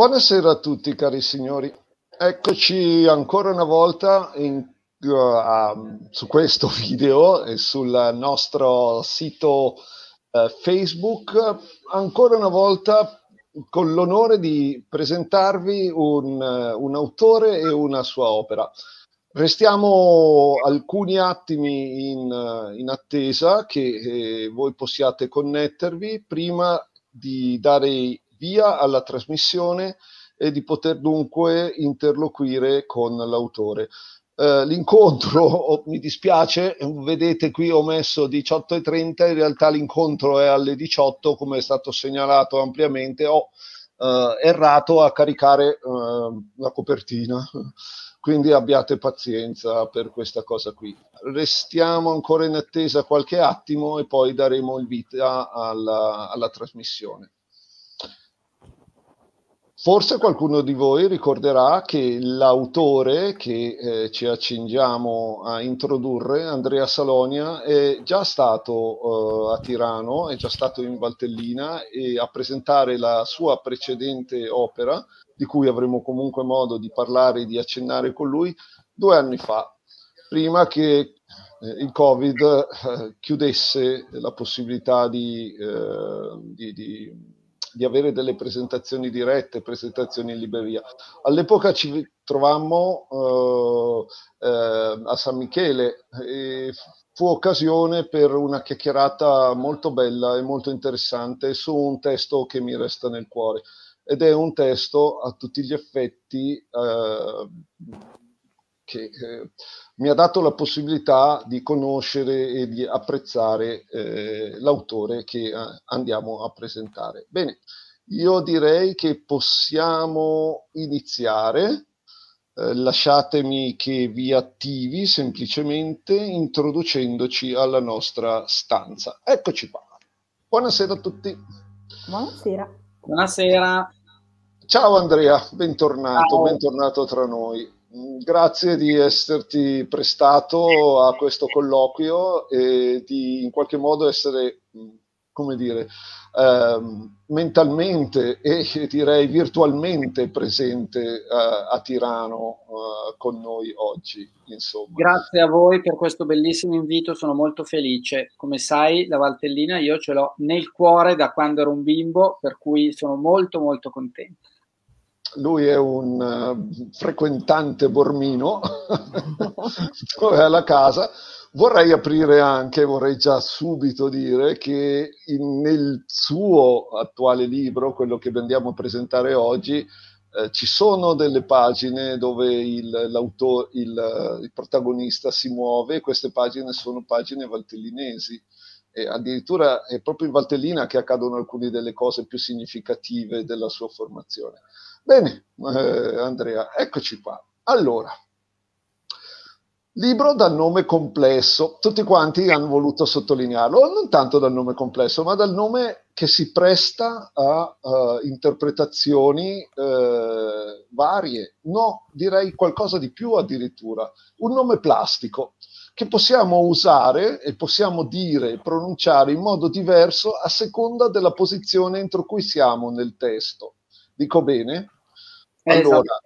Buonasera a tutti cari signori, eccoci ancora una volta in, uh, su questo video e sul nostro sito uh, Facebook, ancora una volta con l'onore di presentarvi un, uh, un autore e una sua opera. Restiamo alcuni attimi in, uh, in attesa che eh, voi possiate connettervi prima di dare via alla trasmissione e di poter dunque interloquire con l'autore. Uh, l'incontro, oh, mi dispiace, vedete qui ho messo 18.30, in realtà l'incontro è alle 18, come è stato segnalato ampiamente, ho uh, errato a caricare uh, la copertina, quindi abbiate pazienza per questa cosa qui. Restiamo ancora in attesa qualche attimo e poi daremo il vita alla, alla trasmissione. Forse qualcuno di voi ricorderà che l'autore che eh, ci accingiamo a introdurre, Andrea Salonia, è già stato eh, a Tirano, è già stato in Valtellina e a presentare la sua precedente opera, di cui avremo comunque modo di parlare e di accennare con lui, due anni fa, prima che eh, il Covid eh, chiudesse la possibilità di, eh, di, di di avere delle presentazioni dirette, presentazioni in libreria. All'epoca ci trovammo eh, eh, a San Michele e fu occasione per una chiacchierata molto bella e molto interessante su un testo che mi resta nel cuore ed è un testo a tutti gli effetti eh, che eh, mi ha dato la possibilità di conoscere e di apprezzare eh, l'autore che eh, andiamo a presentare. Bene, io direi che possiamo iniziare. Eh, lasciatemi che vi attivi semplicemente introducendoci alla nostra stanza. Eccoci qua. Buonasera a tutti. Buonasera. Buonasera. Ciao Andrea, bentornato, Ciao. bentornato tra noi. Mm, grazie di esserti prestato a questo colloquio e di in qualche modo essere, mm, come dire, ehm, mentalmente e direi virtualmente presente eh, a Tirano eh, con noi oggi. Insomma. Grazie a voi per questo bellissimo invito, sono molto felice. Come sai, la Valtellina io ce l'ho nel cuore da quando ero un bimbo, per cui sono molto molto contento lui è un uh, frequentante bormino alla casa. Vorrei aprire anche, vorrei già subito dire che in, nel suo attuale libro, quello che andiamo a presentare oggi, eh, ci sono delle pagine dove il, il, eh, il protagonista si muove, e queste pagine sono pagine valtellinesi. E addirittura è proprio in Valtellina che accadono alcune delle cose più significative della sua formazione. Bene, eh, Andrea, eccoci qua. Allora, libro dal nome complesso, tutti quanti hanno voluto sottolinearlo, non tanto dal nome complesso, ma dal nome che si presta a uh, interpretazioni uh, varie, no, direi qualcosa di più addirittura, un nome plastico che possiamo usare e possiamo dire e pronunciare in modo diverso a seconda della posizione entro cui siamo nel testo. Dico bene? Allora, esatto.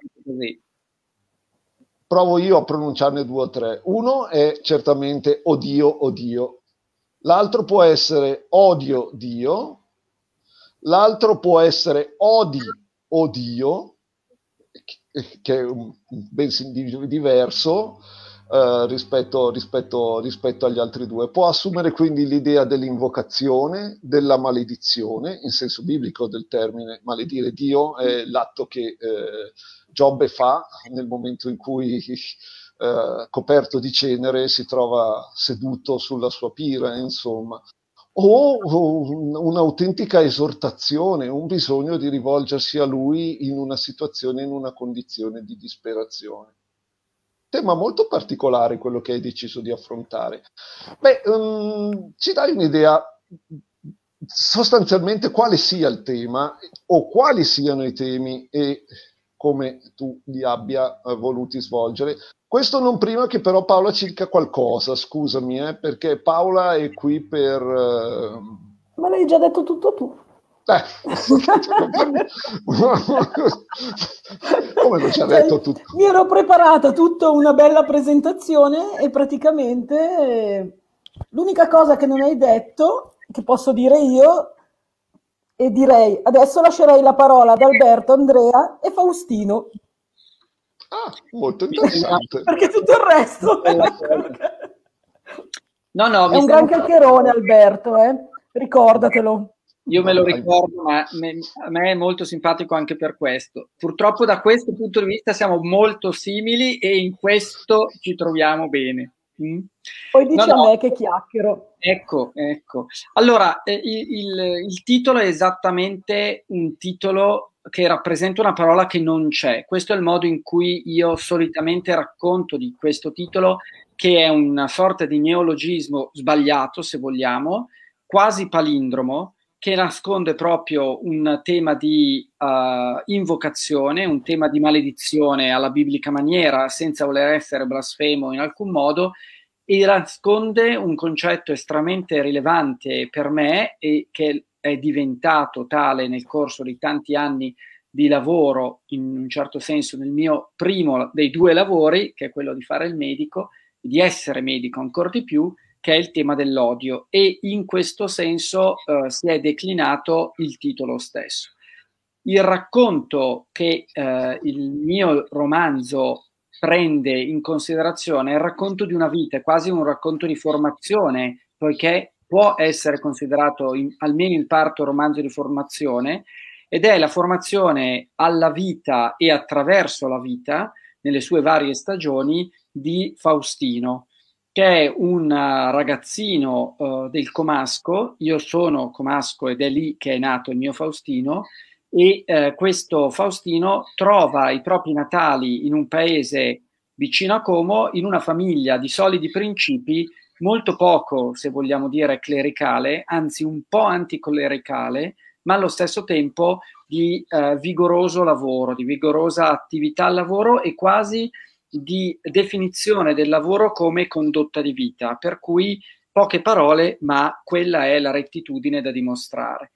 provo io a pronunciarne due o tre. Uno è certamente odio, odio. L'altro può essere odio Dio. L'altro può essere odi, odio, che è ben diverso eh, rispetto, rispetto, rispetto agli altri due. Può assumere quindi l'idea dell'invocazione, della maledizione, in senso biblico del termine, maledire Dio è l'atto che eh, Giobbe fa nel momento in cui... Eh, coperto di cenere si trova seduto sulla sua pira, insomma o un'autentica esortazione, un bisogno di rivolgersi a lui in una situazione, in una condizione di disperazione tema molto particolare quello che hai deciso di affrontare. Beh, um, ci dai un'idea sostanzialmente quale sia il tema o quali siano i temi e come tu li abbia eh, voluti svolgere. Questo non prima che però Paola ci dica qualcosa, scusami, eh, perché Paola è qui per... Eh... Ma l'hai già detto tutto tu. Cioè, come ci ha detto tutto? Mi ero preparata tutta una bella presentazione e praticamente eh, l'unica cosa che non hai detto, che posso dire io, e direi adesso lascerei la parola ad Alberto, Andrea e Faustino. Ah, molto interessante. Perché tutto il resto... no, no, è un gran chiacchierone Alberto, eh? ricordatelo. Io me lo ricordo, ma me, a me è molto simpatico anche per questo. Purtroppo da questo punto di vista siamo molto simili e in questo ci troviamo bene. Mm? Poi dici no, no. a me che chiacchiero. Ecco, ecco. Allora, eh, il, il titolo è esattamente un titolo che rappresenta una parola che non c'è. Questo è il modo in cui io solitamente racconto di questo titolo, che è una sorta di neologismo sbagliato, se vogliamo, quasi palindromo, che nasconde proprio un tema di uh, invocazione, un tema di maledizione alla biblica maniera, senza voler essere blasfemo in alcun modo, e nasconde un concetto estremamente rilevante per me e che è diventato tale nel corso di tanti anni di lavoro, in un certo senso nel mio primo dei due lavori, che è quello di fare il medico, di essere medico ancora di più, che è il tema dell'odio e in questo senso eh, si è declinato il titolo stesso. Il racconto che eh, il mio romanzo prende in considerazione è il racconto di una vita, è quasi un racconto di formazione, poiché può essere considerato in, almeno in parte un romanzo di formazione ed è la formazione alla vita e attraverso la vita nelle sue varie stagioni di Faustino che è un eh, ragazzino uh, del Comasco, io sono Comasco ed è lì che è nato il mio Faustino, e uh, questo Faustino trova i propri natali in un paese vicino a Como, in una famiglia di solidi principi, molto poco, se vogliamo dire, clericale, anzi un po' anticlericale, ma allo stesso tempo di uh, vigoroso lavoro, di vigorosa attività al lavoro e quasi di definizione del lavoro come condotta di vita, per cui poche parole, ma quella è la rettitudine da dimostrare.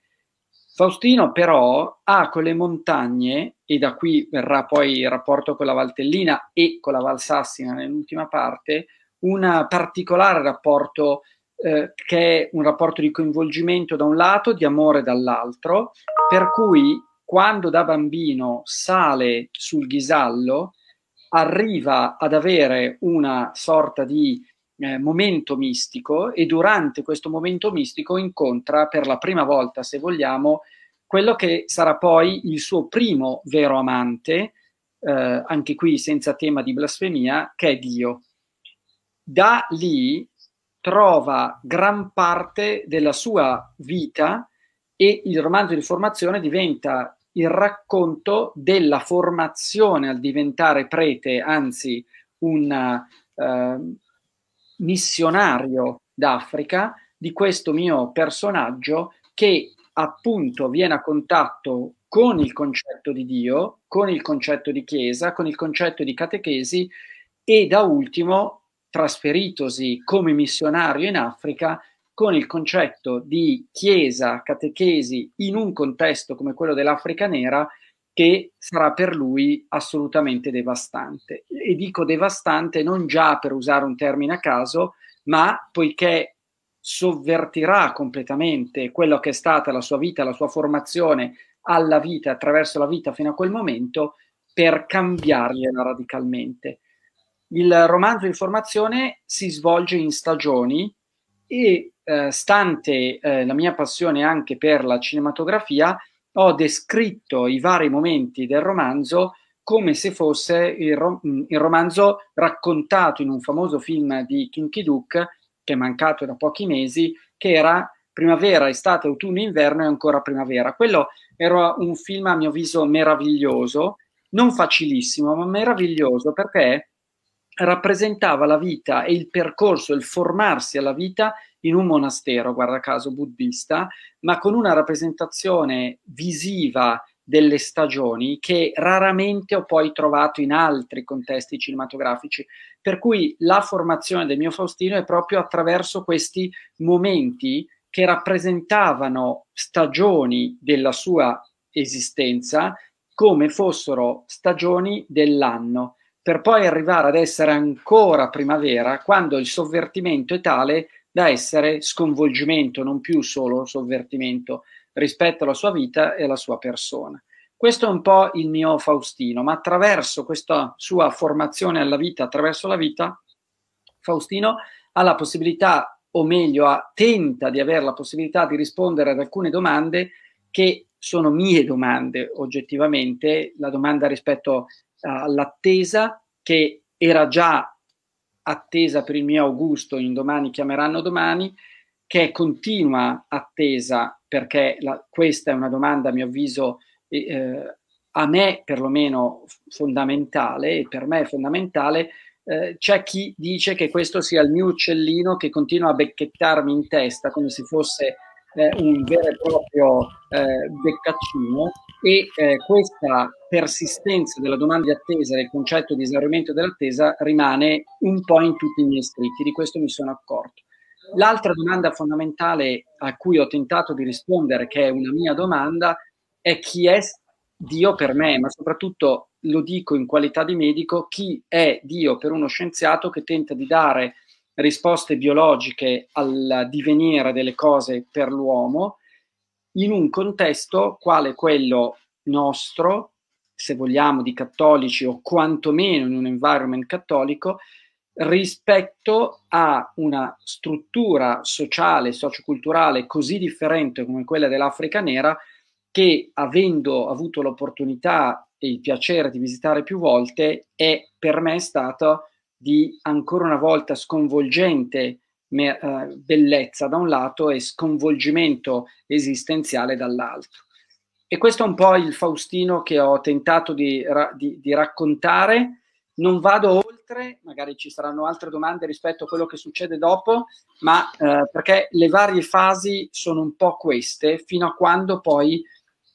Faustino però ha con le montagne, e da qui verrà poi il rapporto con la Valtellina e con la Valsassina nell'ultima parte, un particolare rapporto eh, che è un rapporto di coinvolgimento da un lato, di amore dall'altro, per cui quando da bambino sale sul ghisallo arriva ad avere una sorta di eh, momento mistico e durante questo momento mistico incontra per la prima volta, se vogliamo, quello che sarà poi il suo primo vero amante, eh, anche qui senza tema di blasfemia, che è Dio. Da lì trova gran parte della sua vita e il romanzo di formazione diventa il racconto della formazione al diventare prete, anzi un eh, missionario d'Africa, di questo mio personaggio che appunto viene a contatto con il concetto di Dio, con il concetto di Chiesa, con il concetto di catechesi e da ultimo, trasferitosi come missionario in Africa, con il concetto di chiesa, catechesi in un contesto come quello dell'Africa nera che sarà per lui assolutamente devastante. E dico devastante non già per usare un termine a caso, ma poiché sovvertirà completamente quello che è stata la sua vita, la sua formazione alla vita, attraverso la vita fino a quel momento, per cambiargliela radicalmente. Il romanzo formazione si svolge in stagioni, e eh, stante eh, la mia passione anche per la cinematografia, ho descritto i vari momenti del romanzo come se fosse il, ro- mm, il romanzo raccontato in un famoso film di Kinky ki che è mancato da pochi mesi, che era primavera, estate, autunno, inverno e ancora primavera. Quello era un film a mio avviso meraviglioso, non facilissimo, ma meraviglioso perché rappresentava la vita e il percorso, il formarsi alla vita in un monastero, guarda caso buddista, ma con una rappresentazione visiva delle stagioni che raramente ho poi trovato in altri contesti cinematografici. Per cui la formazione del mio Faustino è proprio attraverso questi momenti che rappresentavano stagioni della sua esistenza come fossero stagioni dell'anno per poi arrivare ad essere ancora primavera quando il sovvertimento è tale da essere sconvolgimento, non più solo sovvertimento rispetto alla sua vita e alla sua persona. Questo è un po' il mio Faustino, ma attraverso questa sua formazione alla vita, attraverso la vita, Faustino ha la possibilità, o meglio, ha, tenta di avere la possibilità di rispondere ad alcune domande che sono mie domande oggettivamente, la domanda rispetto all'attesa che era già attesa per il mio Augusto in domani chiameranno domani, che è continua attesa perché la, questa è una domanda a mio avviso eh, a me perlomeno fondamentale e per me è fondamentale eh, c'è chi dice che questo sia il mio uccellino che continua a becchettarmi in testa come se fosse eh, un vero e proprio eh, beccaccino e eh, questa persistenza della domanda di attesa, del concetto di esaurimento dell'attesa rimane un po' in tutti i miei scritti, di questo mi sono accorto. L'altra domanda fondamentale a cui ho tentato di rispondere, che è una mia domanda, è chi è Dio per me, ma soprattutto lo dico in qualità di medico, chi è Dio per uno scienziato che tenta di dare risposte biologiche al divenire delle cose per l'uomo in un contesto quale quello nostro, se vogliamo, di cattolici o quantomeno in un environment cattolico, rispetto a una struttura sociale, socioculturale così differente come quella dell'Africa nera, che avendo avuto l'opportunità e il piacere di visitare più volte, è per me stato di ancora una volta sconvolgente eh, bellezza da un lato e sconvolgimento esistenziale dall'altro. E questo è un po' il Faustino che ho tentato di, di, di raccontare. Non vado oltre, magari ci saranno altre domande rispetto a quello che succede dopo, ma eh, perché le varie fasi sono un po' queste, fino a quando poi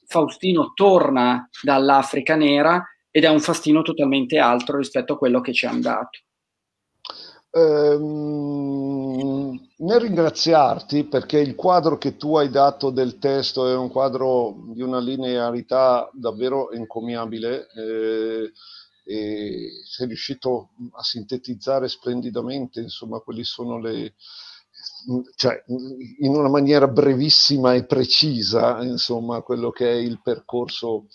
Faustino torna dall'Africa nera ed è un fastino totalmente altro rispetto a quello che ci è andato. Ehm, nel ringraziarti perché il quadro che tu hai dato del testo è un quadro di una linearità davvero encomiabile eh, e sei riuscito a sintetizzare splendidamente insomma quelli sono le cioè, in una maniera brevissima e precisa insomma quello che è il percorso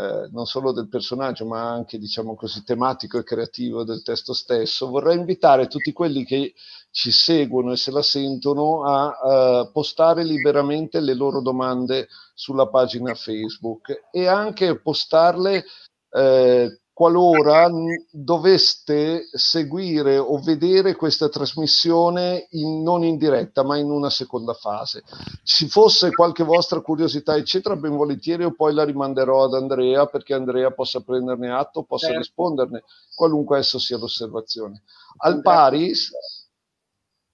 eh, non solo del personaggio, ma anche, diciamo così, tematico e creativo del testo stesso, vorrei invitare tutti quelli che ci seguono e se la sentono a eh, postare liberamente le loro domande sulla pagina Facebook e anche postarle eh, qualora doveste seguire o vedere questa trasmissione in, non in diretta ma in una seconda fase. Ci fosse qualche vostra curiosità, eccetera, ben volentieri io poi la rimanderò ad Andrea perché Andrea possa prenderne atto, possa certo. risponderne, qualunque esso sia l'osservazione. Al pari,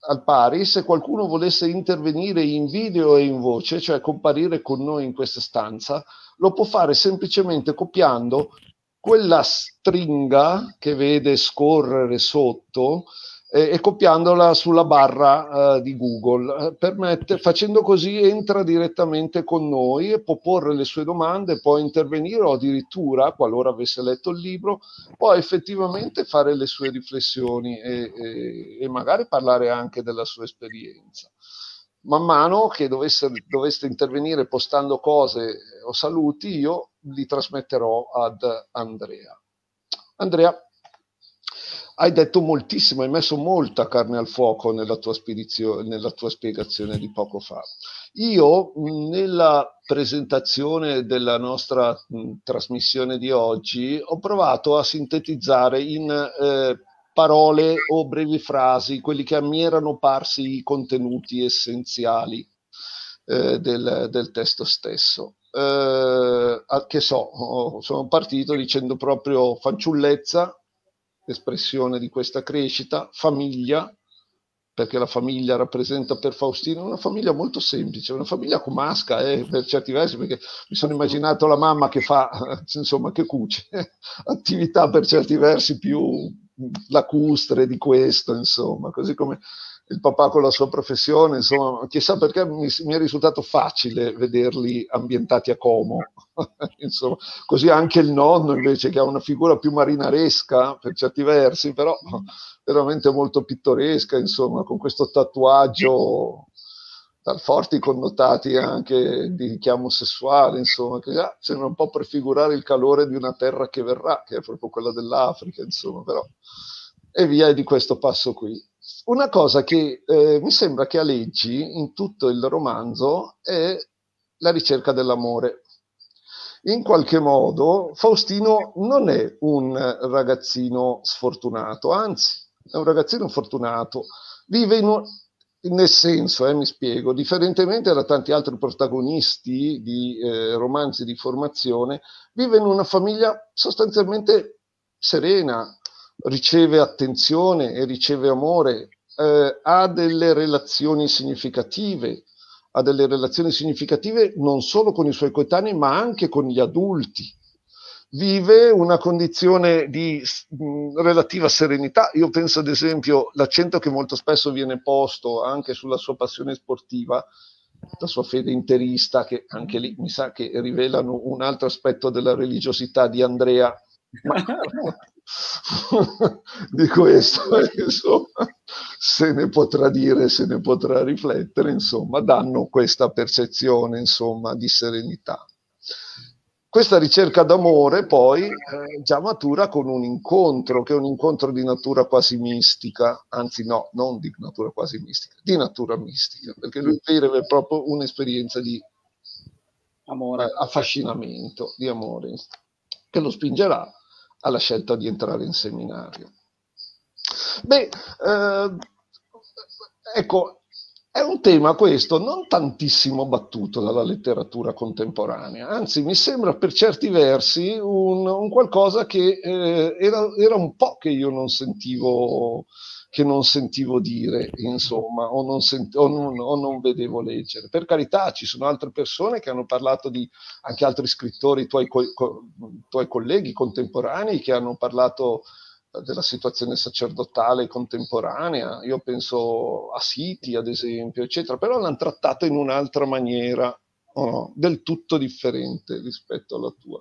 al pari, se qualcuno volesse intervenire in video e in voce, cioè comparire con noi in questa stanza, lo può fare semplicemente copiando quella stringa che vede scorrere sotto eh, e copiandola sulla barra eh, di Google. Eh, permette, facendo così entra direttamente con noi e può porre le sue domande, può intervenire o addirittura, qualora avesse letto il libro, può effettivamente fare le sue riflessioni e, e, e magari parlare anche della sua esperienza man mano che dovesse, doveste intervenire postando cose o saluti, io li trasmetterò ad Andrea. Andrea, hai detto moltissimo, hai messo molta carne al fuoco nella tua, nella tua spiegazione di poco fa. Io nella presentazione della nostra mh, trasmissione di oggi ho provato a sintetizzare in eh, parole o brevi frasi quelli che a me erano parsi i contenuti essenziali eh, del, del testo stesso eh, che so, oh, sono partito dicendo proprio fanciullezza, espressione di questa crescita, famiglia, perché la famiglia rappresenta per Faustino una famiglia molto semplice, una famiglia comasca eh, per certi versi, perché mi sono immaginato la mamma che fa, insomma, che cuce, attività per certi versi più lacustre di questo, insomma, così come il papà con la sua professione, insomma, chissà perché mi, mi è risultato facile vederli ambientati a Como, insomma, così anche il nonno invece che ha una figura più marinaresca per certi versi, però veramente molto pittoresca, insomma, con questo tatuaggio dal forti connotati anche di richiamo sessuale, insomma, che già sembra un po' prefigurare il calore di una terra che verrà, che è proprio quella dell'Africa, insomma, però e via di questo passo qui una cosa che eh, mi sembra che alleggi in tutto il romanzo è la ricerca dell'amore. In qualche modo Faustino non è un ragazzino sfortunato, anzi è un ragazzino fortunato, vive in un, nel senso, eh, mi spiego, differentemente da tanti altri protagonisti di eh, romanzi di formazione, vive in una famiglia sostanzialmente serena, riceve attenzione e riceve amore, eh, ha delle relazioni significative, ha delle relazioni significative non solo con i suoi coetanei ma anche con gli adulti. Vive una condizione di mh, relativa serenità. Io penso ad esempio l'accento che molto spesso viene posto anche sulla sua passione sportiva, la sua fede interista, che anche lì mi sa che rivelano un altro aspetto della religiosità di Andrea. Ma, di questo, insomma, se ne potrà dire, se ne potrà riflettere, insomma, danno questa percezione, insomma, di serenità. Questa ricerca d'amore poi eh, già matura con un incontro, che è un incontro di natura quasi mistica, anzi no, non di natura quasi mistica, di natura mistica, perché lui vive proprio un'esperienza di amore, eh, affascinamento, di amore, che lo spingerà alla scelta di entrare in seminario. Beh, eh, ecco, è un tema questo non tantissimo battuto dalla letteratura contemporanea, anzi mi sembra per certi versi un, un qualcosa che eh, era, era, un po' che io non sentivo che non sentivo dire, insomma, o non, sent- o, non, o non, vedevo leggere. Per carità, ci sono altre persone che hanno parlato di, anche altri scrittori, tuoi, co- tuoi colleghi contemporanei, che hanno parlato eh, della situazione sacerdotale contemporanea, io penso a Siti, ad esempio, eccetera, però l'hanno trattata in un'altra maniera, no? del tutto differente rispetto alla tua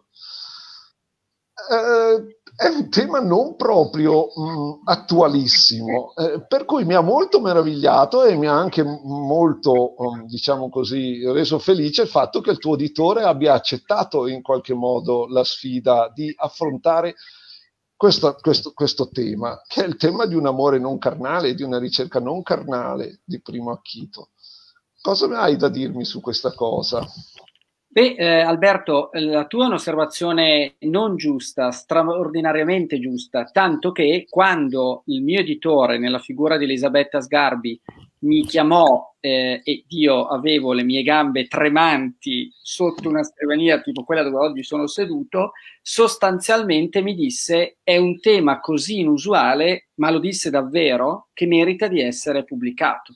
eh, è un tema non proprio mh, mm, attualissimo, eh, per cui mi ha molto meravigliato e mi ha anche molto, mm, diciamo così, reso felice il fatto che il tuo editore abbia accettato in qualche modo la sfida di affrontare questo, questo, questo, tema, che è il tema di un amore non carnale, di una ricerca non carnale di primo acchito. Cosa hai da dirmi su questa cosa? Beh, eh, Alberto, la tua è un'osservazione non giusta, straordinariamente giusta, tanto che quando il mio editore, nella figura di Elisabetta Sgarbi, mi chiamò eh, ed io avevo le mie gambe tremanti sotto una scrivania tipo quella dove oggi sono seduto, sostanzialmente mi disse è un tema così inusuale, ma lo disse davvero, che merita di essere pubblicato.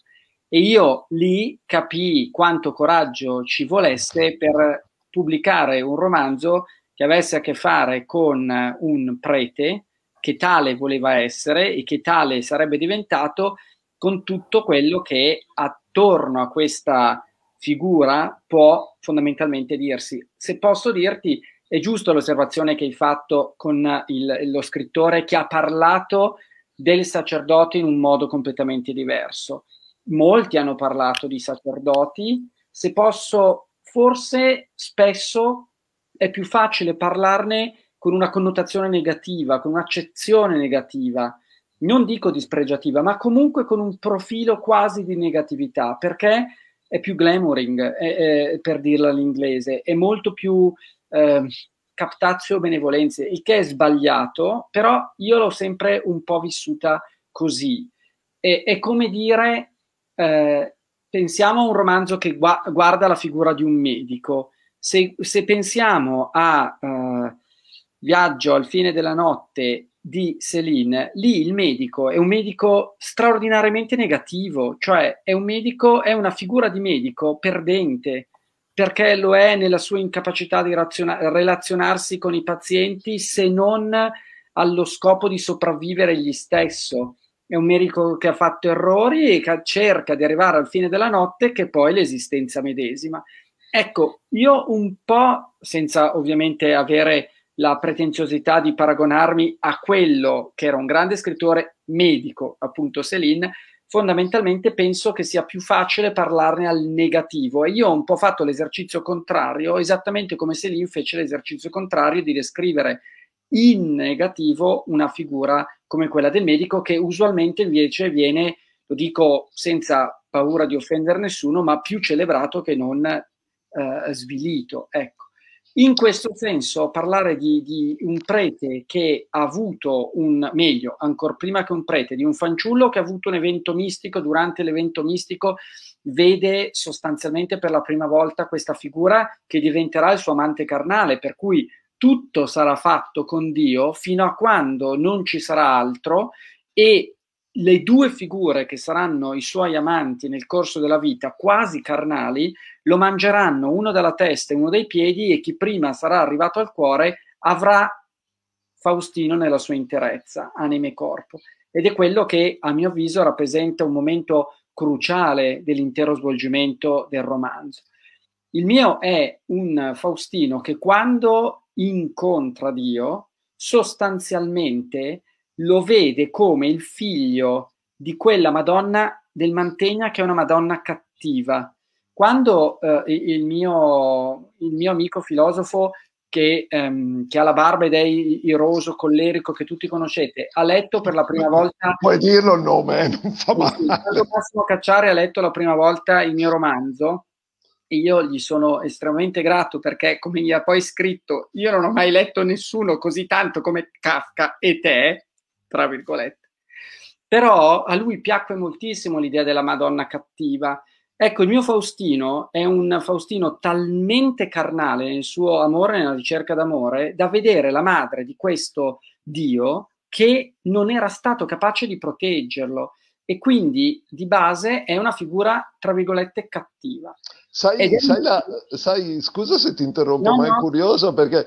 E io lì capii quanto coraggio ci volesse per pubblicare un romanzo che avesse a che fare con un prete che tale voleva essere e che tale sarebbe diventato con tutto quello che attorno a questa figura può fondamentalmente dirsi. Se posso dirti, è giusto l'osservazione che hai fatto con il, lo scrittore che ha parlato del sacerdote in un modo completamente diverso molti hanno parlato di sacerdoti, se posso, forse spesso è più facile parlarne con una connotazione negativa, con un'accezione negativa, non dico dispregiativa, ma comunque con un profilo quasi di negatività, perché è più glamouring, è, è, per dirla all'inglese, è molto più eh, captazio benevolenze, il che è sbagliato, però io l'ho sempre un po' vissuta così. E, è come dire eh, pensiamo a un romanzo che gua- guarda la figura di un medico, se, se pensiamo a eh, Viaggio al fine della notte di Céline, lì il medico è un medico straordinariamente negativo, cioè è un medico, è una figura di medico perdente, perché lo è nella sua incapacità di raziona- relazionarsi con i pazienti se non allo scopo di sopravvivere egli stesso è un medico che ha fatto errori e che cerca di arrivare al fine della notte che poi l'esistenza medesima. Ecco, io un po', senza ovviamente avere la pretenziosità di paragonarmi a quello che era un grande scrittore medico, appunto Céline, fondamentalmente penso che sia più facile parlarne al negativo e io ho un po' fatto l'esercizio contrario, esattamente come Céline fece l'esercizio contrario di descrivere in negativo una figura come quella del medico che usualmente invece viene, lo dico senza paura di offendere nessuno, ma più celebrato che non eh, svilito. Ecco. In questo senso parlare di, di, un prete che ha avuto un, meglio, ancora prima che un prete, di un fanciullo che ha avuto un evento mistico, durante l'evento mistico vede sostanzialmente per la prima volta questa figura che diventerà il suo amante carnale, per cui tutto sarà fatto con Dio fino a quando non ci sarà altro e le due figure che saranno i suoi amanti nel corso della vita, quasi carnali, lo mangeranno uno dalla testa e uno dai piedi e chi prima sarà arrivato al cuore avrà Faustino nella sua interezza, anime e corpo. Ed è quello che, a mio avviso, rappresenta un momento cruciale dell'intero svolgimento del romanzo. Il mio è un Faustino che quando incontra Dio, sostanzialmente lo vede come il figlio di quella Madonna del Mantegna che è una Madonna cattiva. Quando eh, il, mio, il, mio, amico filosofo che, ehm, che, ha la barba ed è iroso, collerico, che tutti conoscete, ha letto per la prima volta... Puoi dirlo il nome, eh, non fa male. Quando Massimo Cacciare ha letto la prima volta il mio romanzo, e io gli sono estremamente grato perché, come gli ha poi scritto, io non ho mai letto nessuno così tanto come Kafka e te, tra virgolette. Però a lui piacque moltissimo l'idea della Madonna cattiva. Ecco, il mio Faustino è un Faustino talmente carnale nel suo amore, nella ricerca d'amore, da vedere la madre di questo Dio che non era stato capace di proteggerlo, e quindi di base è una figura, tra virgolette, cattiva. Sai, sai, la, sai scusa se ti interrompo, no, ma no. è curioso perché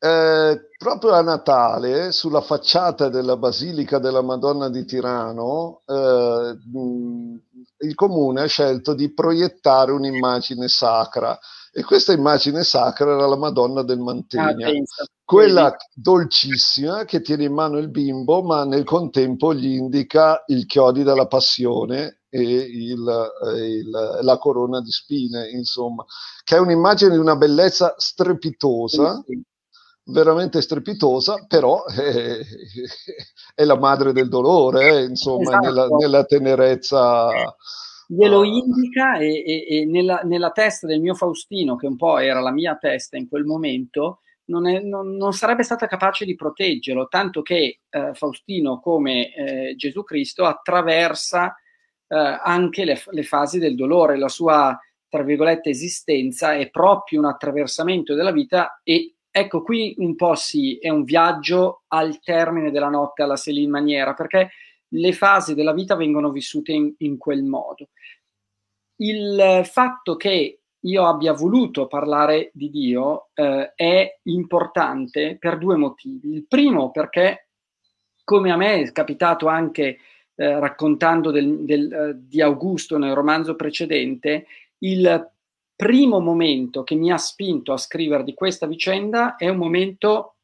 eh, proprio a Natale, sulla facciata della Basilica della Madonna di Tirano, eh, mm, il comune ha scelto di proiettare un'immagine sacra e questa immagine sacra era la Madonna del Mantegna, ah, quella dolcissima che tiene in mano il bimbo, ma nel contempo gli indica il chiodi della passione e il, eh, il, la corona di spine, insomma, che è un'immagine di una bellezza strepitosa. Sì, sì veramente strepitosa, però è, eh, è la madre del dolore, eh, insomma, esatto. nella, nella, tenerezza glielo ah. indica e, e, e nella, nella, testa del mio Faustino, che un po' era la mia testa in quel momento, non, è, non, non sarebbe stata capace di proteggerlo, tanto che eh, Faustino, come eh, Gesù Cristo, attraversa eh, anche le, le, fasi del dolore, la sua, tra virgolette, esistenza è proprio un attraversamento della vita e ecco qui un po' sì, è un viaggio al termine della notte alla Selim Maniera, perché le fasi della vita vengono vissute in, in quel modo. Il eh, fatto che io abbia voluto parlare di Dio eh, è importante per due motivi. Il primo perché, come a me è capitato anche eh, raccontando del, del, eh, di Augusto nel romanzo precedente, il primo momento che mi ha spinto a scrivere di questa vicenda è un momento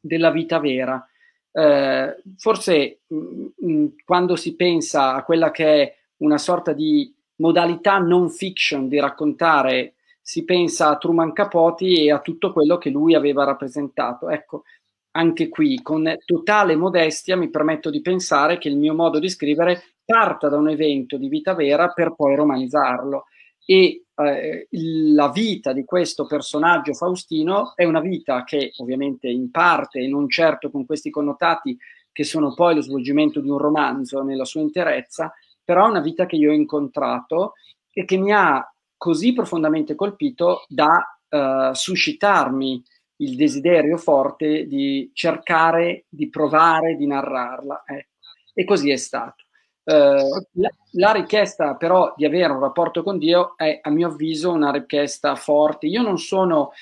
della vita vera, eh, forse mh, mm, mh, mm, quando si pensa a quella che è una sorta di modalità non fiction di raccontare, si pensa a Truman Capote e a tutto quello che lui aveva rappresentato. Ecco, anche qui, con totale modestia, mi permetto di pensare che il mio modo di scrivere parta da un evento di vita vera per poi romanizzarlo. E eh, la vita di questo personaggio Faustino è una vita che ovviamente in parte e non certo con questi connotati che sono poi lo svolgimento di un romanzo nella sua interezza, però è una vita che io ho incontrato e che mi ha così profondamente colpito da eh, suscitarmi il desiderio forte di cercare di provare di narrarla. Eh. E così è stato. Eh, la, la, richiesta però di avere un rapporto con Dio è a mio avviso una richiesta forte. Io non sono,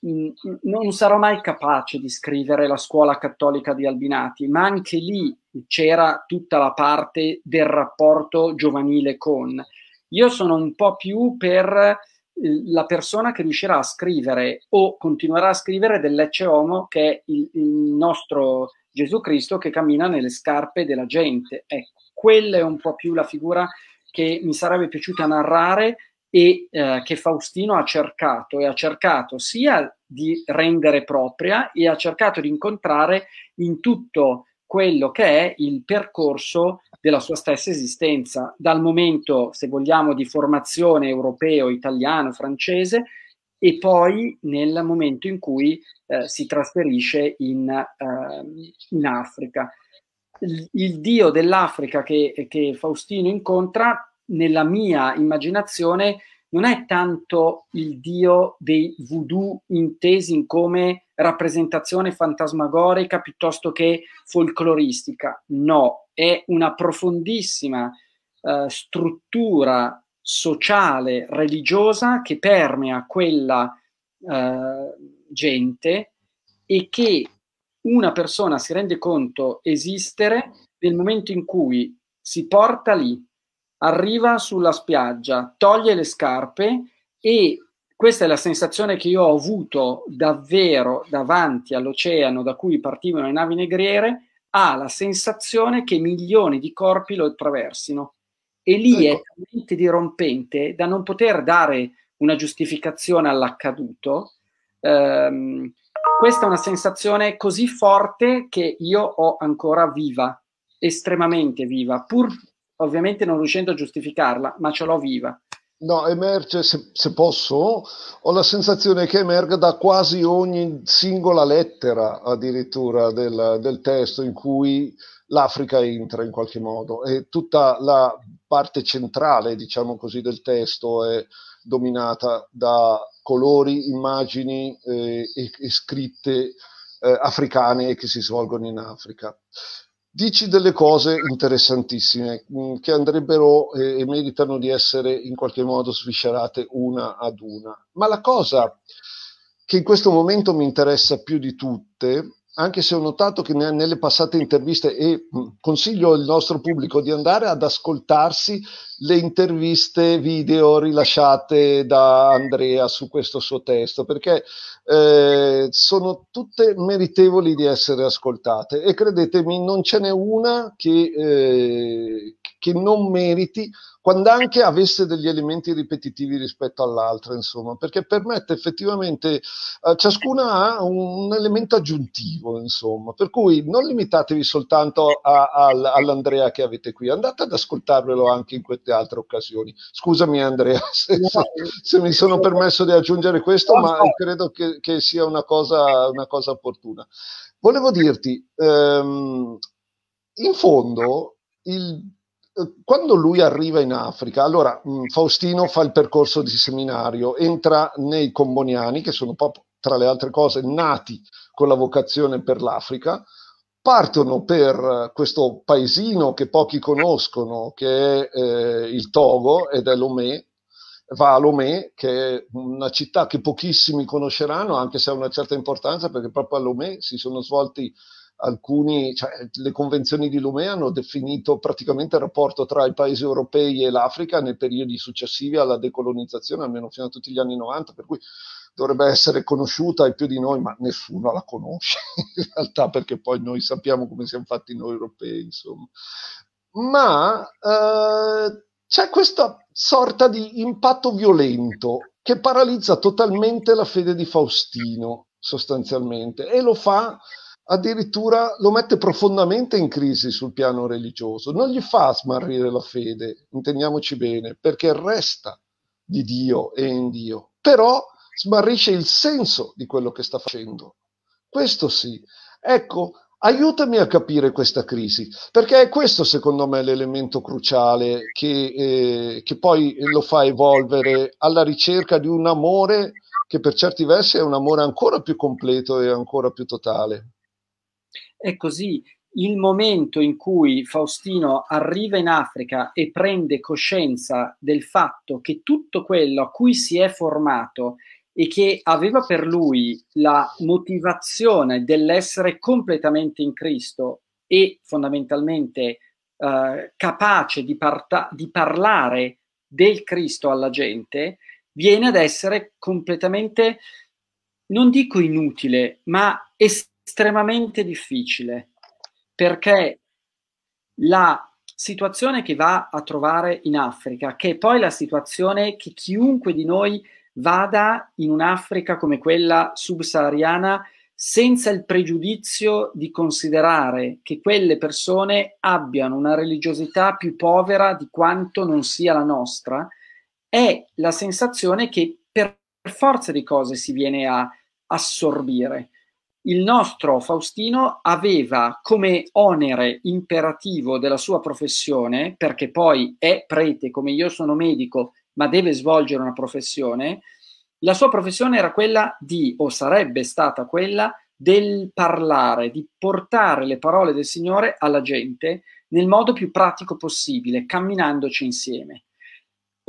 mh, mm, non sarò mai capace di scrivere la scuola cattolica di Albinati, ma anche lì c'era tutta la parte del rapporto giovanile con. Io sono un po' più per eh, la persona che riuscirà a scrivere o continuerà a scrivere dell'ecce homo che è il, il nostro Gesù Cristo che cammina nelle scarpe della gente. Ecco quella è un po' più la figura che mi sarebbe piaciuta narrare e eh, che Faustino ha cercato e ha cercato sia di rendere propria e ha cercato di incontrare in tutto quello che è il percorso della sua stessa esistenza, dal momento, se vogliamo, di formazione europeo, italiano, francese, e poi nel momento in cui eh, si trasferisce in, eh, in Africa il, dio dell'Africa che, che, Faustino incontra, nella mia immaginazione, non è tanto il dio dei voodoo intesi come rappresentazione fantasmagorica piuttosto che folcloristica, no, è una profondissima eh, struttura sociale, religiosa che permea quella eh, gente e che una persona si rende conto esistere nel momento in cui si porta lì, arriva sulla spiaggia, toglie le scarpe e questa è la sensazione che io ho avuto davvero davanti all'oceano da cui partivano le navi negriere, ha la sensazione che milioni di corpi lo attraversino. E lì ecco. è talmente dirompente da non poter dare una giustificazione all'accaduto. Ehm, questa è una sensazione così forte che io ho ancora viva, estremamente viva, pur ovviamente non riuscendo a giustificarla, ma ce l'ho viva. No, emerge, se, se, posso, ho la sensazione che emerga da quasi ogni singola lettera addirittura del, del testo in cui l'Africa entra in qualche modo e tutta la parte centrale, diciamo così, del testo è dominata da colori, immagini eh, e, e, scritte eh, africane che si svolgono in Africa. Dici delle cose interessantissime mh, mm, che andrebbero eh, e meritano di essere in qualche modo sviscerate una ad una. Ma la cosa che in questo momento mi interessa più di tutte anche se ho notato che nelle passate interviste e consiglio al nostro pubblico di andare ad ascoltarsi le interviste video rilasciate da Andrea su questo suo testo perché eh, sono tutte meritevoli di essere ascoltate e credetemi non ce n'è una che, eh, che non meriti, quando anche avesse degli elementi ripetitivi rispetto all'altra, insomma, perché permette effettivamente, eh, ciascuna ha un, un, elemento aggiuntivo, insomma, per cui non limitatevi soltanto a, a, all'Andrea che avete qui, andate ad ascoltarvelo anche in queste altre occasioni. Scusami Andrea se, se, se mi sono permesso di aggiungere questo, ma credo che, che sia una cosa, una cosa opportuna. Volevo dirti, ehm, in fondo il quando lui arriva in Africa, allora Faustino fa il percorso di seminario, entra nei Comboniani, che sono proprio tra le altre cose nati con la vocazione per l'Africa, partono per questo paesino che pochi conoscono, che è eh, il Togo ed è Lomé, va a Lomé, che è una città che pochissimi conosceranno, anche se ha una certa importanza, perché proprio a Lomé si sono svolti alcuni, cioè, le convenzioni di Lomé hanno definito praticamente il rapporto tra i paesi europei e l'Africa nei periodi successivi alla decolonizzazione, almeno fino a tutti gli anni 90, per cui dovrebbe essere conosciuta ai più di noi, ma nessuno la conosce in realtà perché poi noi sappiamo come siamo fatti noi europei, insomma. Ma eh, c'è questa sorta di impatto violento che paralizza totalmente la fede di Faustino, sostanzialmente, e lo fa addirittura lo mette profondamente in crisi sul piano religioso, non gli fa smarrire la fede, intendiamoci bene, perché resta di Dio e in Dio, però smarrisce il senso di quello che sta facendo. Questo sì. Ecco, aiutami a capire questa crisi, perché è questo secondo me l'elemento cruciale che, eh, che poi lo fa evolvere alla ricerca di un amore che per certi versi è un amore ancora più completo e ancora più totale. È così il momento in cui Faustino arriva in Africa e prende coscienza del fatto che tutto quello a cui si è formato e che aveva per lui la motivazione dell'essere completamente in Cristo e fondamentalmente eh, capace di, parta- di parlare del Cristo alla gente, viene ad essere completamente, non dico inutile, ma estremamente estremamente difficile perché la situazione che va a trovare in Africa, che è poi la situazione che chiunque di noi vada in un'Africa come quella subsahariana senza il pregiudizio di considerare che quelle persone abbiano una religiosità più povera di quanto non sia la nostra, è la sensazione che per forza di cose si viene a assorbire il nostro Faustino aveva come onere imperativo della sua professione, perché poi è prete come io sono medico, ma deve svolgere una professione, la sua professione era quella di, o sarebbe stata quella, del parlare, di portare le parole del Signore alla gente nel modo più pratico possibile, camminandoci insieme.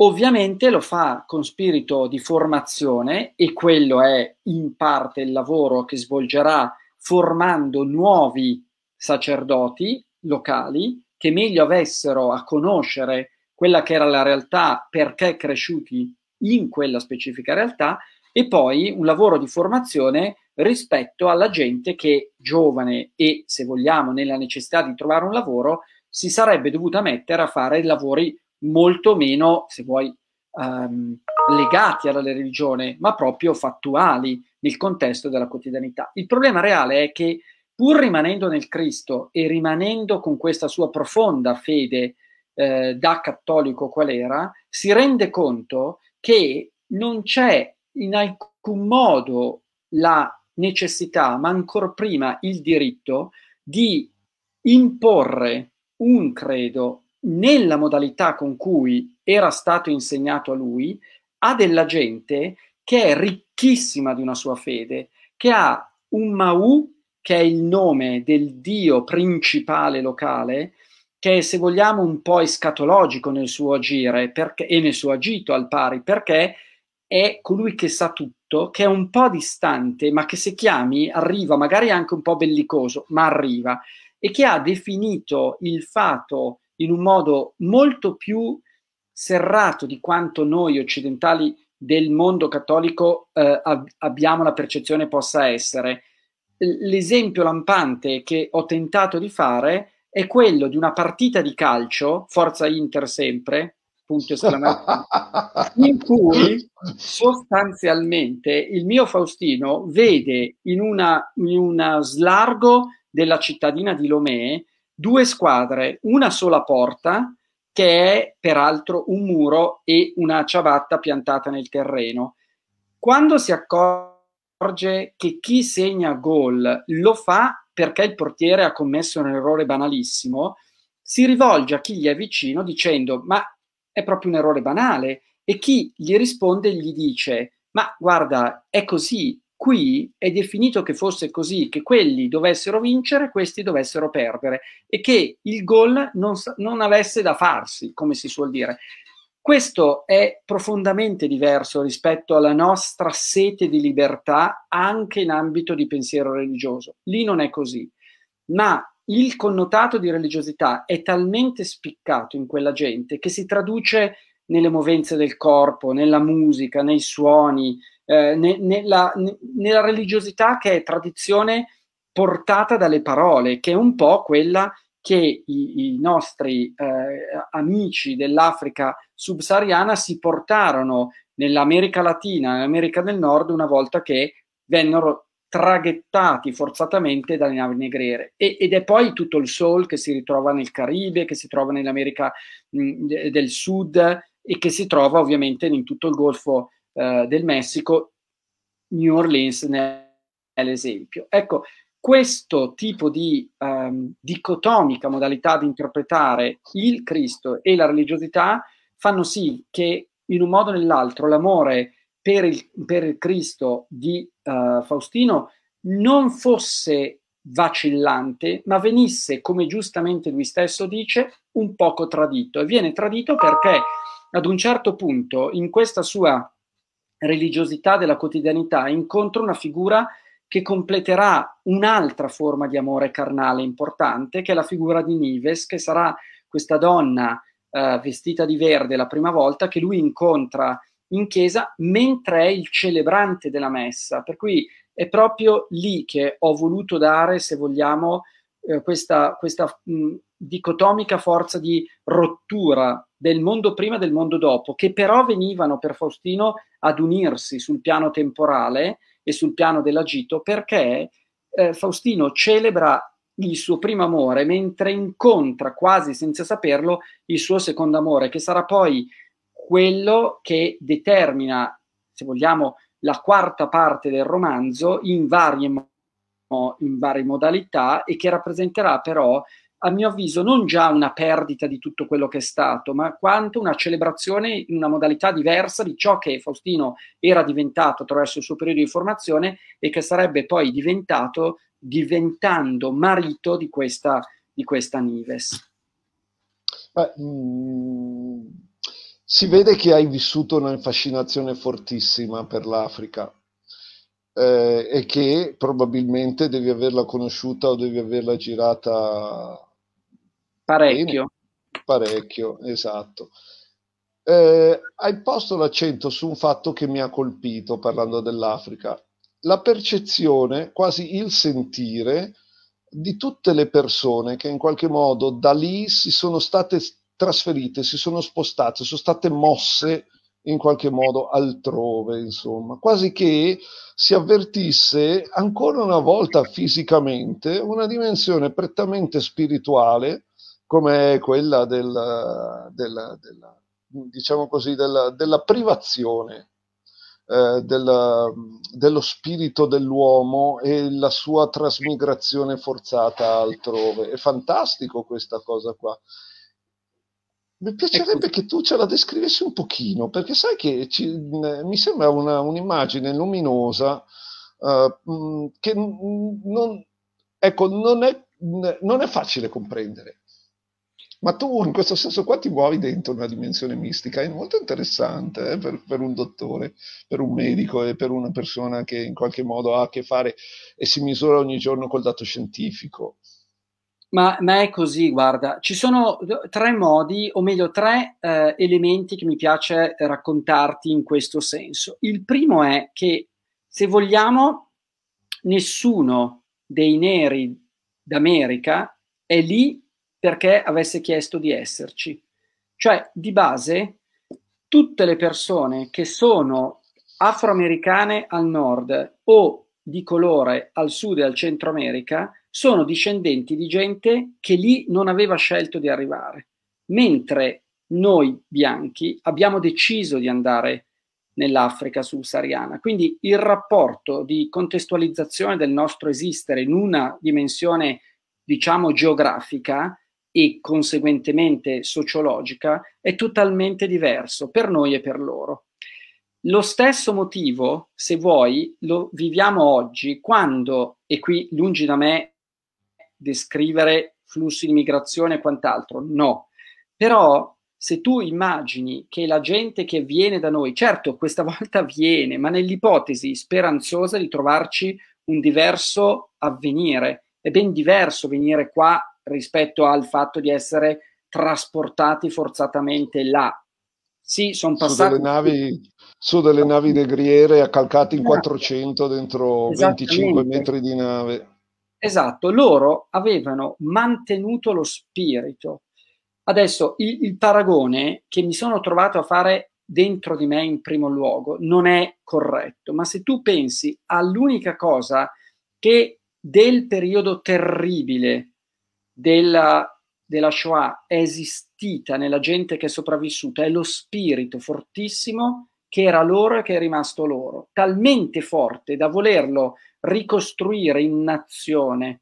Ovviamente lo fa con spirito di formazione e quello è in parte il lavoro che svolgerà formando nuovi sacerdoti locali che meglio avessero a conoscere quella che era la realtà, perché cresciuti in quella specifica realtà e poi un lavoro di formazione rispetto alla gente che giovane e se vogliamo nella necessità di trovare un lavoro si sarebbe dovuta mettere a fare lavori molto meno, se vuoi, ehm, legati alla religione, ma proprio fattuali nel contesto della quotidianità. Il problema reale è che pur rimanendo nel Cristo e rimanendo con questa sua profonda fede eh, da cattolico qual era, si rende conto che non c'è in alcun modo la necessità, ma ancor prima il diritto di imporre un credo nella modalità con cui era stato insegnato a lui, ha della gente che è ricchissima di una sua fede, che ha un Mau, che è il nome del dio principale locale, che è, se vogliamo, un po' escatologico nel suo agire perché, e nel suo agito al pari, perché è colui che sa tutto, che è un po' distante, ma che se chiami arriva, magari anche un po' bellicoso, ma arriva, e che ha definito il fato in un modo molto più serrato di quanto noi occidentali del mondo cattolico eh, ab- abbiamo la percezione possa essere. L'esempio lampante che ho tentato di fare è quello di una partita di calcio, Forza Inter sempre, punto in cui sostanzialmente il mio Faustino vede in, una, in una slargo della cittadina di Lomé due squadre, una sola porta, che è peraltro un muro e una ciabatta piantata nel terreno. Quando si accorge che chi segna gol lo fa perché il portiere ha commesso un errore banalissimo, si rivolge a chi gli è vicino dicendo ma è proprio un errore banale e chi gli risponde gli dice ma guarda è così, qui è definito che fosse così, che quelli dovessero vincere, questi dovessero perdere e che il gol non, non, avesse da farsi, come si suol dire. Questo è profondamente diverso rispetto alla nostra sete di libertà anche in ambito di pensiero religioso. Lì non è così, ma il connotato di religiosità è talmente spiccato in quella gente che si traduce nelle movenze del corpo, nella musica, nei suoni, eh, ne, nella, ne, nella, religiosità che è tradizione portata dalle parole, che è un po' quella che i, i nostri eh, amici dell'Africa subsahariana si portarono nell'America Latina, nell'America del Nord, una volta che vennero traghettati forzatamente dalle navi negriere e, ed è poi tutto il soul che si ritrova nel Caribe, che si trova nell'America mh, mm, del Sud, e che si trova ovviamente in tutto il Golfo eh, del Messico, New Orleans nell'esempio. Ecco, questo tipo di um, dicotomica modalità di interpretare il Cristo e la religiosità fanno sì che in un modo o nell'altro l'amore per il, per il, Cristo di uh, Faustino non fosse vacillante, ma venisse, come giustamente lui stesso dice, un poco tradito. E viene tradito perché ad un certo punto in questa sua religiosità della quotidianità incontra una figura che completerà un'altra forma di amore carnale importante, che è la figura di Nives, che sarà questa donna eh, vestita di verde la prima volta che lui incontra in chiesa mentre è il celebrante della messa. Per cui è proprio lì che ho voluto dare, se vogliamo, eh, questa, questa mh, dicotomica forza di rottura del mondo prima e del mondo dopo, che però venivano per Faustino ad unirsi sul piano temporale e sul piano dell'agito, perché eh, Faustino celebra il suo primo amore mentre incontra quasi senza saperlo il suo secondo amore, che sarà poi quello che determina, se vogliamo, la quarta parte del romanzo in varie, in varie modalità e che rappresenterà però a mio avviso, non già una perdita di tutto quello che è stato, ma quanto una celebrazione in una modalità diversa di ciò che Faustino era diventato attraverso il suo periodo di formazione e che sarebbe poi diventato diventando marito di questa, di questa Nives. Beh, mh, mm, si vede che hai vissuto una fascinazione fortissima per l'Africa. Eh, e che probabilmente devi averla conosciuta o devi averla girata Parecchio. Parecchio, esatto. Eh, hai posto l'accento su un fatto che mi ha colpito parlando dell'Africa, la percezione, quasi il sentire di tutte le persone che in qualche modo da lì si sono state trasferite, si sono spostate, sono state mosse in qualche modo altrove, insomma, quasi che si avvertisse ancora una volta fisicamente una dimensione prettamente spirituale come quella della, della, della diciamo così, della, della privazione eh, della, dello spirito dell'uomo e la sua trasmigrazione forzata altrove. È fantastico questa cosa qua. Mi piacerebbe ecco. che tu ce la descrivessi un pochino, perché sai che ci, mi sembra una, un'immagine luminosa uh, che non, ecco, non, è, non è facile comprendere ma tu in questo senso qua ti muovi dentro una dimensione mistica, è molto interessante eh, per, per, un dottore, per un medico e per una persona che in qualche modo ha a che fare e si misura ogni giorno col dato scientifico. Ma, ma è così, guarda, ci sono tre modi, o meglio tre eh, elementi che mi piace raccontarti in questo senso. Il primo è che, se vogliamo, nessuno dei neri d'America è lì perché avesse chiesto di esserci. Cioè, di base, tutte le persone che sono afroamericane al nord o di colore al sud e al centro America sono discendenti di gente che lì non aveva scelto di arrivare, mentre noi bianchi abbiamo deciso di andare nell'Africa subsahariana. Quindi il rapporto di contestualizzazione del nostro esistere in una dimensione, diciamo, geografica e conseguentemente sociologica è totalmente diverso per noi e per loro. Lo stesso motivo, se vuoi, lo viviamo oggi quando, e qui lungi da me descrivere flussi di migrazione e quant'altro, no. Però se tu immagini che la gente che viene da noi, certo questa volta viene, ma nell'ipotesi speranzosa di trovarci un diverso avvenire, è ben diverso venire qua rispetto al fatto di essere trasportati forzatamente là. Sì, sono passati... Su delle navi, su delle navi negriere accalcati in 400 eh. dentro 25 metri di nave. Esatto, loro avevano mantenuto lo spirito. Adesso il, il, paragone che mi sono trovato a fare dentro di me in primo luogo non è corretto, ma se tu pensi all'unica cosa che del periodo terribile della, della Shoah è esistita nella gente che è sopravvissuta, è lo spirito fortissimo che era loro e che è rimasto loro, talmente forte da volerlo ricostruire in nazione.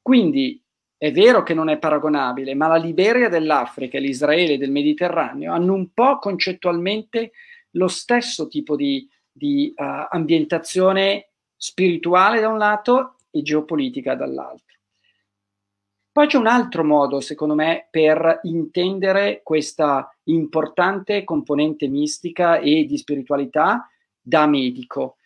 Quindi è vero che non è paragonabile, ma la Liberia dell'Africa e l'Israele del Mediterraneo hanno un po' concettualmente lo stesso tipo di, di uh, ambientazione spirituale da un lato e geopolitica dall'altro. Poi c'è un altro modo, secondo me, per intendere questa importante componente mistica e di spiritualità da medico.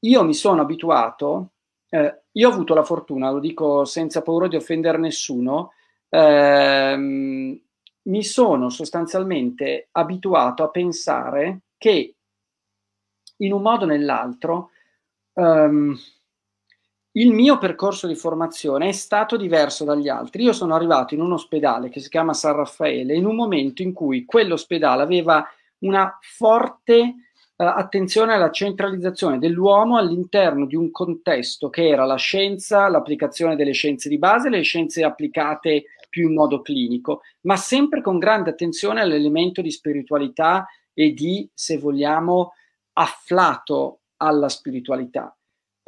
Io mi sono abituato, eh, io ho avuto la fortuna, lo dico senza paura di offendere nessuno, ehm, mi sono sostanzialmente abituato a pensare che in un modo o nell'altro ehm, il mio percorso di formazione è stato diverso dagli altri. Io sono arrivato in un ospedale che si chiama San Raffaele in un momento in cui quell'ospedale aveva una forte eh, attenzione alla centralizzazione dell'uomo all'interno di un contesto che era la scienza, l'applicazione delle scienze di base, le scienze applicate più in modo clinico, ma sempre con grande attenzione all'elemento di spiritualità e di, se vogliamo, afflato alla spiritualità.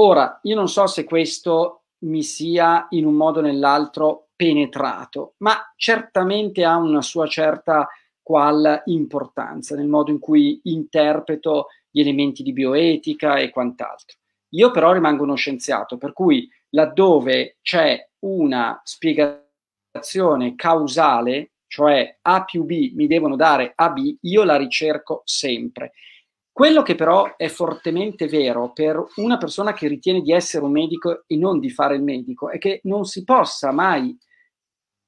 Ora, io non so se questo mi sia in un modo o nell'altro penetrato, ma certamente ha una sua certa qual importanza nel modo in cui interpreto gli elementi di bioetica e quant'altro. Io però rimango uno scienziato, per cui laddove c'è una spiegazione causale, cioè A più B mi devono dare AB, io la ricerco sempre. Quello che però è fortemente vero per una persona che ritiene di essere un medico e non di fare il medico è che non si possa mai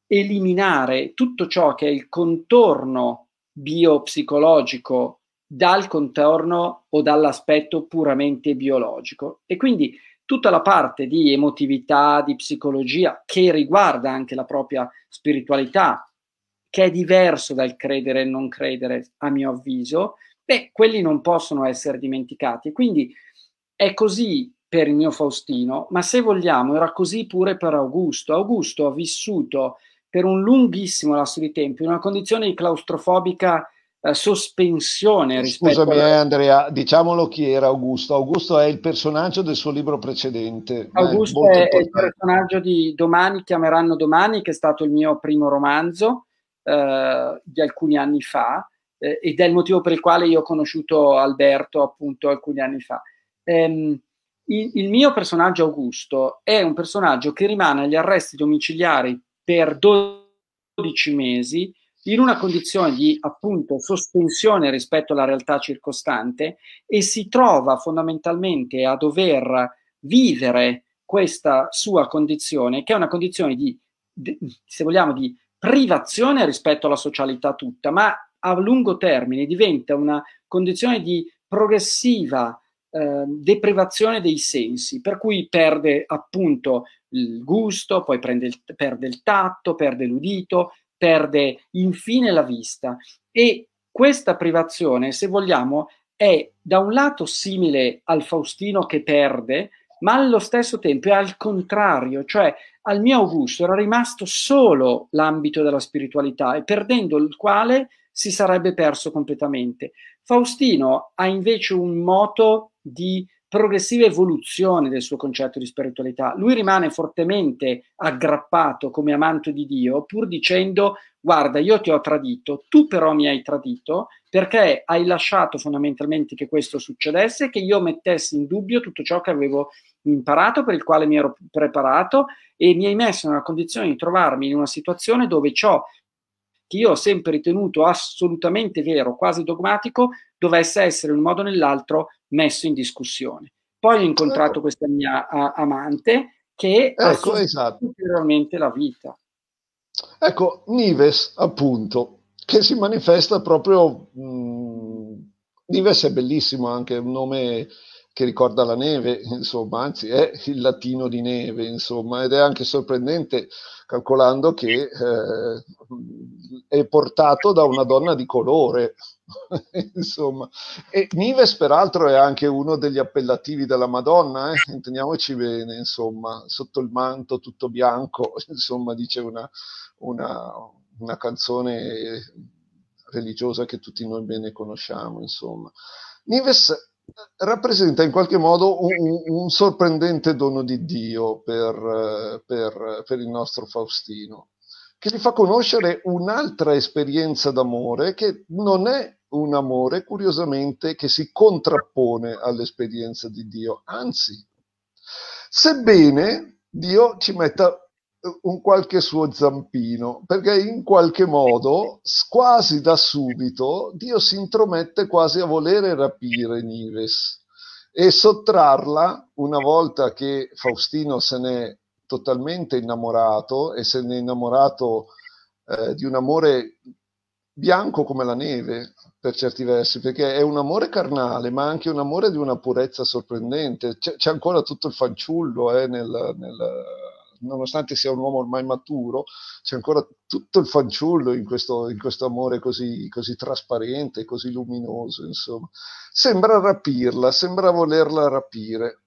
eliminare tutto ciò che è il contorno biopsicologico dal contorno o dall'aspetto puramente biologico. E quindi tutta la parte di emotività, di psicologia, che riguarda anche la propria spiritualità, che è diverso dal credere e non credere, a mio avviso, Beh, quelli non possono essere dimenticati. Quindi è così per il mio Faustino, ma se vogliamo era così pure per Augusto. Augusto ha vissuto per un lunghissimo lasso di tempo in una condizione di claustrofobica eh, sospensione rispetto Scusami alla... Andrea, diciamolo chi era Augusto. Augusto è il personaggio del suo libro precedente. Eh, Augusto è, è il personaggio di Domani chiameranno domani, che è stato il mio primo romanzo eh, di alcuni anni fa eh, ed è il motivo per il quale io ho conosciuto Alberto appunto alcuni anni fa. Ehm, il, il mio personaggio Augusto è un personaggio che rimane agli arresti domiciliari per 12 mesi in una condizione di appunto sospensione rispetto alla realtà circostante e si trova fondamentalmente a dover vivere questa sua condizione, che è una condizione di, di se vogliamo, di privazione rispetto alla socialità tutta, ma a lungo termine diventa una condizione di progressiva eh, deprivazione dei sensi, per cui perde appunto il gusto, poi il, perde il tatto, perde l'udito, perde infine la vista. E questa privazione, se vogliamo, è da un lato simile al Faustino che perde, ma allo stesso tempo è al contrario, cioè al mio Augusto era rimasto solo l'ambito della spiritualità e perdendo il quale si sarebbe perso completamente. Faustino ha invece un moto di progressiva evoluzione del suo concetto di spiritualità. Lui rimane fortemente aggrappato come amante di Dio, pur dicendo guarda, io ti ho tradito, tu però mi hai tradito perché hai lasciato fondamentalmente che questo succedesse, che io mettessi in dubbio tutto ciò che avevo imparato, per il quale mi ero preparato e mi hai messo nella condizione di trovarmi in una situazione dove ciò io ho sempre ritenuto assolutamente vero, quasi dogmatico, dovesse essere in un modo o nell'altro messo in discussione. Poi ho certo. incontrato questa mia a, amante che ecco, ha esatto. ulteriormente la vita. Ecco, Nives, appunto, che si manifesta proprio... Mh, mm, Nives è bellissimo anche, un nome che ricorda la neve, insomma, anzi è il latino di neve, insomma, ed è anche sorprendente calcolando che eh, è portato da una donna di colore. insomma, e Nives peraltro è anche uno degli appellativi della Madonna, eh? intendiamoci bene, insomma, sotto il manto tutto bianco, insomma, dice una, una, una canzone religiosa che tutti noi bene conosciamo, insomma. Nives rappresenta in qualche modo un, un sorprendente dono di Dio per, per, per il nostro Faustino, che gli fa conoscere un'altra esperienza d'amore che non è un amore, curiosamente, che si contrappone all'esperienza di Dio, anzi, sebbene Dio ci metta un qualche suo zampino, perché in qualche modo, quasi da subito, Dio si intromette quasi a volere rapire Nives e sottrarla, una volta che Faustino se n'è totalmente innamorato e se n'è innamorato eh, di un amore bianco come la neve, per certi versi, perché è un amore carnale, ma anche un amore di una purezza sorprendente. C'è, c'è ancora tutto il fanciullo eh, nel, nel nonostante sia un uomo ormai maturo, c'è ancora tutto il fanciullo in questo, in questo amore così, così, trasparente, così luminoso, insomma. Sembra rapirla, sembra volerla rapire.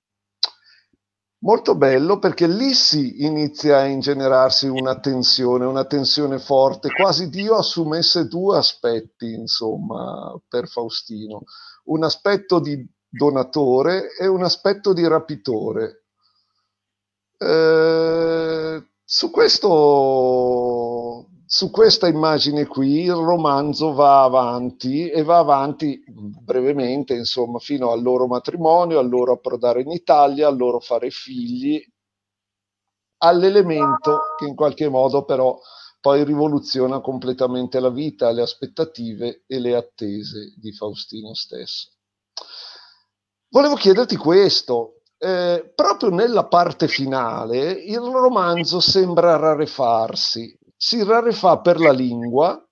Molto bello perché lì si inizia a ingenerarsi una tensione, una tensione forte, quasi Dio assumesse due aspetti, insomma, per Faustino, un aspetto di donatore e un aspetto di rapitore eh, su, questo, su questa immagine qui il romanzo va avanti e va avanti brevemente, insomma, fino al loro matrimonio, al loro approdare in Italia, al loro fare figli, all'elemento che in qualche modo però poi rivoluziona completamente la vita, le aspettative e le attese di Faustino stesso. Volevo chiederti questo, eh, proprio nella parte finale il romanzo sembra rarefarsi, si rarefà per la lingua,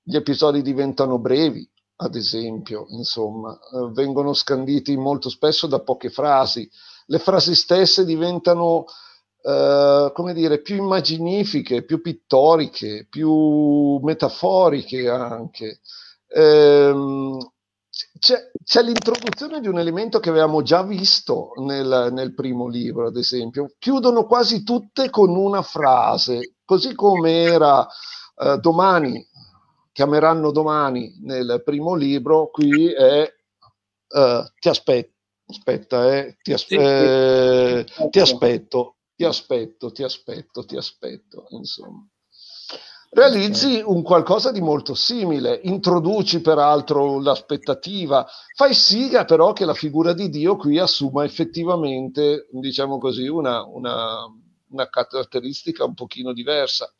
gli episodi diventano brevi, ad esempio, insomma, eh, vengono scanditi molto spesso da poche frasi, le frasi stesse diventano, eh, come dire, più immaginifiche, più pittoriche, più metaforiche anche. Ehm, c'è, c'è, l'introduzione di un elemento che avevamo già visto nel, nel, primo libro, ad esempio. Chiudono quasi tutte con una frase, così come era eh, domani, chiameranno domani nel primo libro, qui è eh, ti aspetto. Aspetta, eh, ti, as- eh, ti aspetto, ti aspetto, ti aspetto, ti aspetto, insomma realizzi un qualcosa di molto simile, introduci peraltro l'aspettativa, fai siga però che la figura di Dio qui assuma effettivamente, diciamo così, una, una, una caratteristica un pochino diversa.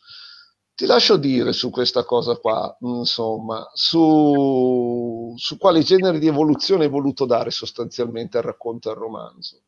Ti lascio dire su questa cosa qua, insomma, su, su quale genere di evoluzione hai voluto dare sostanzialmente al racconto e al romanzo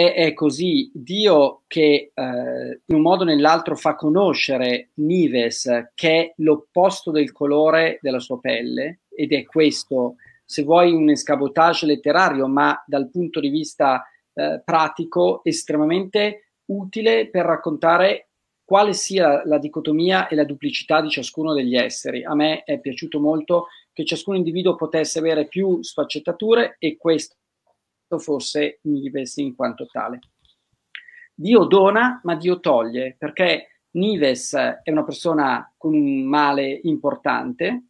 è, è così, Dio che eh, in un modo o nell'altro fa conoscere Nives, che è l'opposto del colore della sua pelle, ed è questo, se vuoi, un escabotage letterario, ma dal punto di vista eh, pratico estremamente utile per raccontare quale sia la dicotomia e la duplicità di ciascuno degli esseri. A me è piaciuto molto che ciascun individuo potesse avere più sfaccettature e questo Cristo fosse Nives in quanto tale. Dio dona, ma Dio toglie, perché Nives è una persona con un male importante.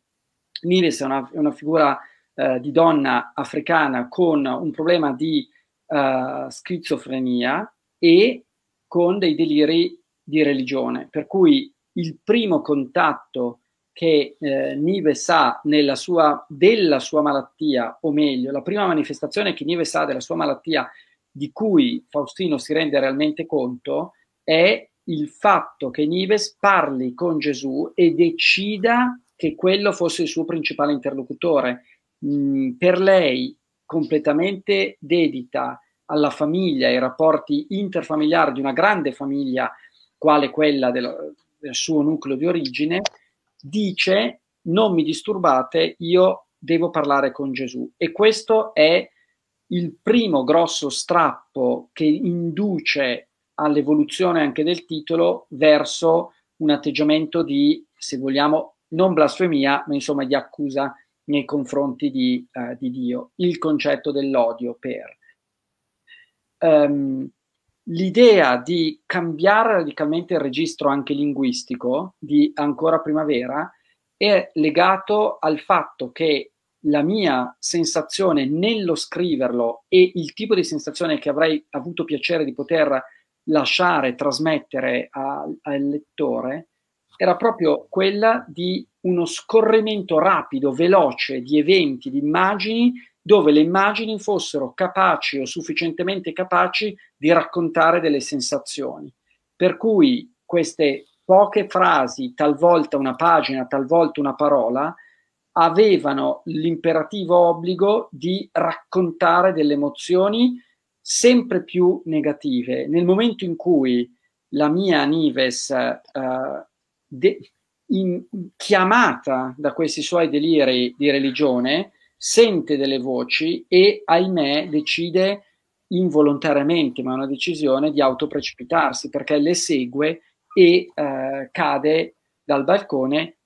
Nives è una, è una figura eh, di donna africana con un problema di eh, schizofrenia e con dei deliri di religione, per cui il primo contatto che eh, Nives ha sua, della sua malattia, o meglio, la prima manifestazione che Nives ha della sua malattia di cui Faustino si rende realmente conto è il fatto che Nives parli con Gesù e decida che quello fosse il suo principale interlocutore. Mm, per lei, completamente dedita alla famiglia, ai rapporti interfamiliari di una grande famiglia quale quella del, del suo nucleo di origine, dice non mi disturbate, io devo parlare con Gesù. E questo è il primo grosso strappo che induce all'evoluzione anche del titolo verso un atteggiamento di, se vogliamo, non blasfemia, ma insomma di accusa nei confronti di, uh, di Dio, il concetto dell'odio per. Um, l'idea di cambiare radicalmente il registro anche linguistico di Ancora Primavera è legato al fatto che la mia sensazione nello scriverlo e il tipo di sensazione che avrei avuto piacere di poter lasciare, trasmettere a, al lettore, era proprio quella di uno scorrimento rapido, veloce di eventi, di immagini dove le immagini fossero capaci o sufficientemente capaci di raccontare delle sensazioni. Per cui queste poche frasi, talvolta una pagina, talvolta una parola, avevano l'imperativo obbligo di raccontare delle emozioni sempre più negative. Nel momento in cui la mia Nives, eh, de- in, chiamata da questi suoi deliri di religione, sente delle voci e, ahimè, decide involontariamente, ma è una decisione di autoprecipitarsi perché le segue e eh, cade dal balcone,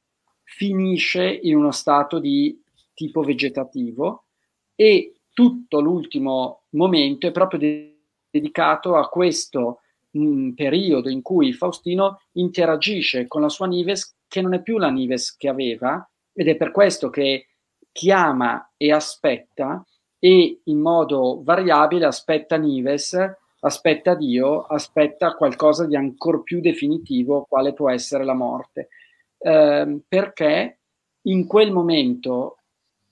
finisce in uno stato di tipo vegetativo e tutto l'ultimo momento è proprio de- dedicato a questo mh, mm, periodo in cui Faustino interagisce con la sua Nives che non è più la Nives che aveva ed è per questo che chiama e aspetta e in modo variabile aspetta Nives, aspetta Dio, aspetta qualcosa di ancora più definitivo, quale può essere la morte. Eh, perché in quel momento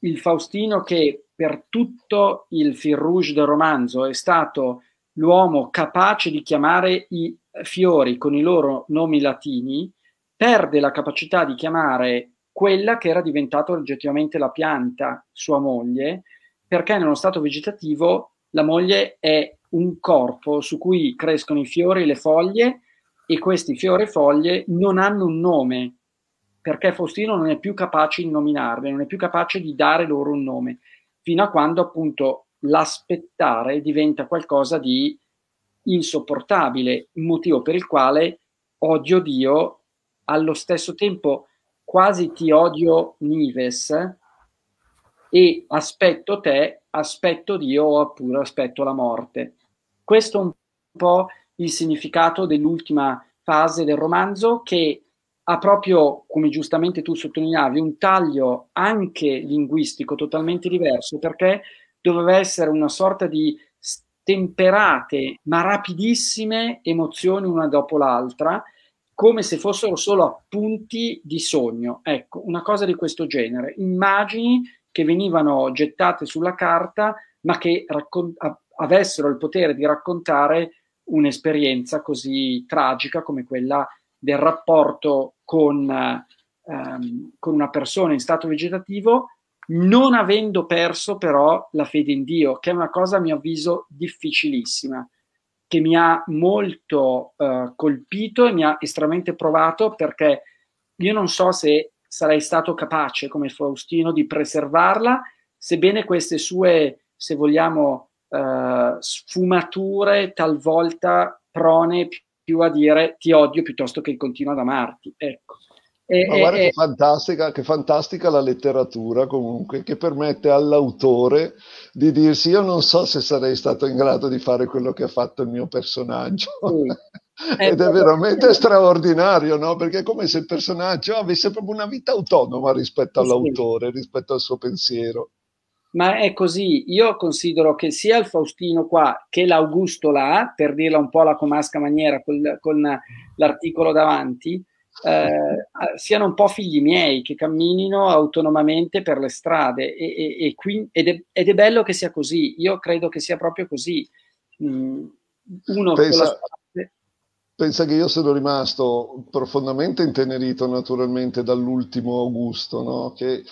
il Faustino che per tutto il fil rouge del romanzo è stato l'uomo capace di chiamare i fiori con i loro nomi latini, perde la capacità di chiamare quella che era diventata oggettivamente la pianta, sua moglie, perché nello stato vegetativo la moglie è un corpo su cui crescono i fiori e le foglie e questi fiori e foglie non hanno un nome, perché Faustino non è più capace di nominarle, non è più capace di dare loro un nome, fino a quando appunto l'aspettare diventa qualcosa di insopportabile, motivo per il quale odio oh Dio allo stesso tempo quasi ti odio Nives e aspetto te, aspetto Dio oppure aspetto la morte. Questo è un po' il significato dell'ultima fase del romanzo che ha proprio, come giustamente tu sottolineavi, un taglio anche linguistico totalmente diverso perché doveva essere una sorta di stemperate ma rapidissime emozioni una dopo l'altra come se fossero solo appunti di sogno. Ecco, una cosa di questo genere, immagini che venivano gettate sulla carta, ma che raccon- avessero il potere di raccontare un'esperienza così tragica come quella del rapporto con, ehm, con una persona in stato vegetativo, non avendo perso però la fede in Dio, che è una cosa a mio avviso difficilissima che mi ha molto uh, colpito e mi ha estremamente provato perché io non so se sarei stato capace come Faustino di preservarla, sebbene queste sue, se vogliamo, uh, sfumature talvolta prone più a dire ti odio piuttosto che continuo ad amarti. Ecco. E, Ma guarda e, che, fantastica, che fantastica la letteratura comunque, che permette all'autore di dirsi io non so se sarei stato in grado di fare quello che ha fatto il mio personaggio. Sì. Eh, Ed è veramente straordinario, no? Perché è come se il personaggio avesse proprio una vita autonoma rispetto all'autore, rispetto al suo pensiero. Ma è così, io considero che sia il Faustino qua che l'Augusto là, per dirla un po' alla comasca maniera con, con l'articolo davanti, eh, siano un po' figli miei, che camminino autonomamente per le strade e, e, e qui, ed, è, ed, è, bello che sia così, io credo che sia proprio così. Mm, uno pensa, pensa che io sono rimasto profondamente intenerito naturalmente dall'ultimo Augusto, no? che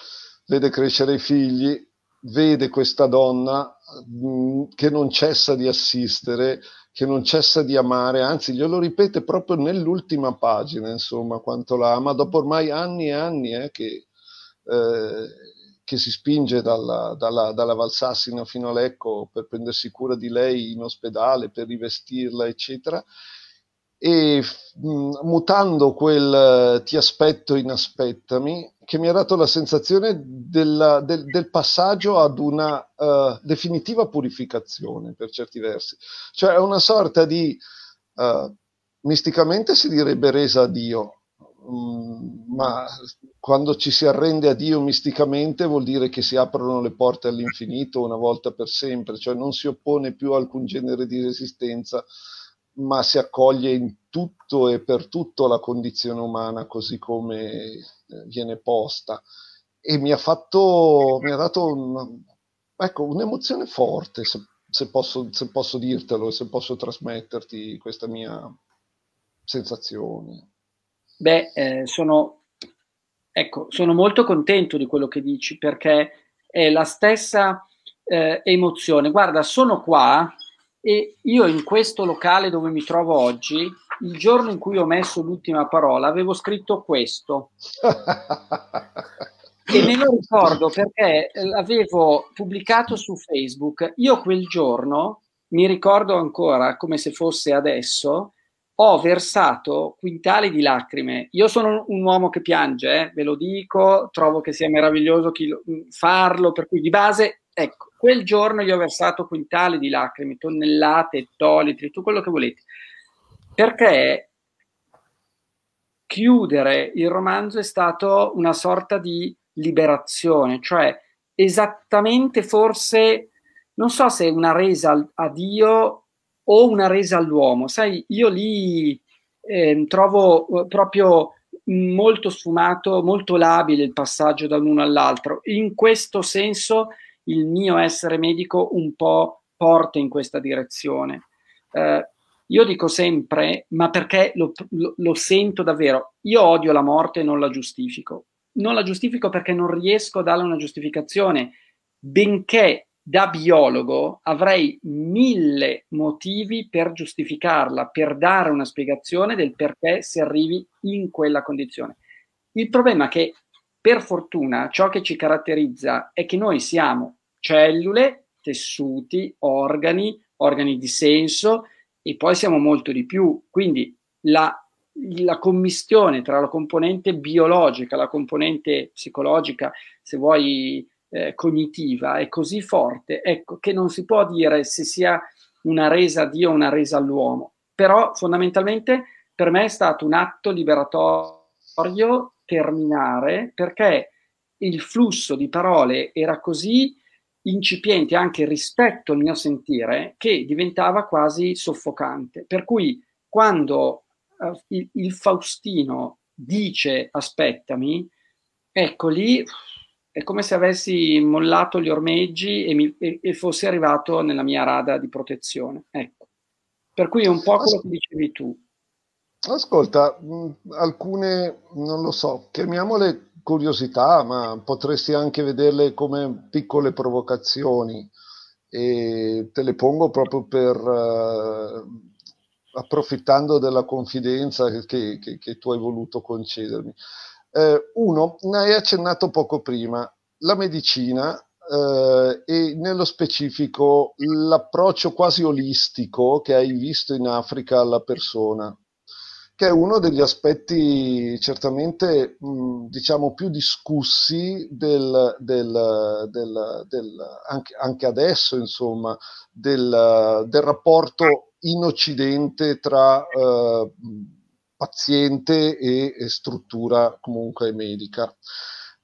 vede crescere i figli, vede questa donna mh, mm, che non cessa di assistere che non cessa di amare, anzi glielo ripete proprio nell'ultima pagina, insomma, quanto la ama, dopo ormai anni e anni eh, che, eh, che, si spinge dalla, dalla, dalla, Valsassina fino a Lecco per prendersi cura di lei in ospedale, per rivestirla, eccetera, e mh, mm, mutando quel eh, ti aspetto in aspettami che mi ha dato la sensazione della, del, del, passaggio ad una uh, definitiva purificazione per certi versi, cioè una sorta di uh, misticamente si direbbe resa a Dio, mm, ma quando ci si arrende a Dio misticamente vuol dire che si aprono le porte all'infinito una volta per sempre, cioè non si oppone più a alcun genere di resistenza ma si accoglie in tutto e per tutto la condizione umana così come eh, viene posta. E mi ha fatto, mi ha dato un, ecco, un'emozione forte, se, se, posso, se posso dirtelo, se posso trasmetterti questa mia sensazione. Beh, eh, sono, ecco, sono molto contento di quello che dici perché è la stessa eh, emozione. Guarda, sono qua e io in questo locale dove mi trovo oggi, il giorno in cui ho messo l'ultima parola, avevo scritto questo. e me lo ricordo perché l'avevo pubblicato su Facebook. Io quel giorno, mi ricordo ancora come se fosse adesso, ho versato quintali di lacrime. Io sono un uomo che piange, eh, ve lo dico, trovo che sia meraviglioso lo, farlo, per cui di base Ecco, quel giorno gli ho versato quintali di lacrime, tonnellate, ettolitri, tutto quello che volete, perché chiudere il romanzo è stato una sorta di liberazione, cioè esattamente forse, non so se una resa a Dio o una resa all'uomo, sai, io lì ehm, eh, trovo proprio molto sfumato, molto labile il passaggio da uno all'altro, in questo senso il mio essere medico un po' porta in questa direzione. Eh, io dico sempre, ma perché lo, lo, lo sento davvero, io odio la morte e non la giustifico. Non la giustifico perché non riesco a darle una giustificazione, benché da biologo avrei mille motivi per giustificarla, per dare una spiegazione del perché si arrivi in quella condizione. Il problema è che, per fortuna, ciò che ci caratterizza è che noi siamo cellule, tessuti, organi, organi di senso e poi siamo molto di più. Quindi la, la commistione tra la componente biologica, la componente psicologica, se vuoi eh, cognitiva, è così forte, ecco, che non si può dire se sia una resa a Dio o una resa all'uomo. Però fondamentalmente per me è stato un atto liberatorio terminare perché il flusso di parole era così incipiente anche rispetto al mio sentire che diventava quasi soffocante. Per cui quando uh, il, il, Faustino dice aspettami, ecco lì è come se avessi mollato gli ormeggi e, mi, e, e fosse arrivato nella mia rada di protezione. Ecco. Per cui è un po' quello che dicevi tu. Ascolta, mh, alcune, non lo so, chiamiamole curiosità, ma potresti anche vederle come piccole provocazioni e te le pongo proprio per eh, approfittando della confidenza che, che, che, tu hai voluto concedermi. Eh, uno, ne hai accennato poco prima, la medicina eh, e nello specifico l'approccio quasi olistico che hai visto in Africa alla persona che è uno degli aspetti certamente mh, diciamo più discussi del, del, del, anche, anche, adesso insomma del, rapporto in Occidente tra eh, paziente e, e struttura comunque medica.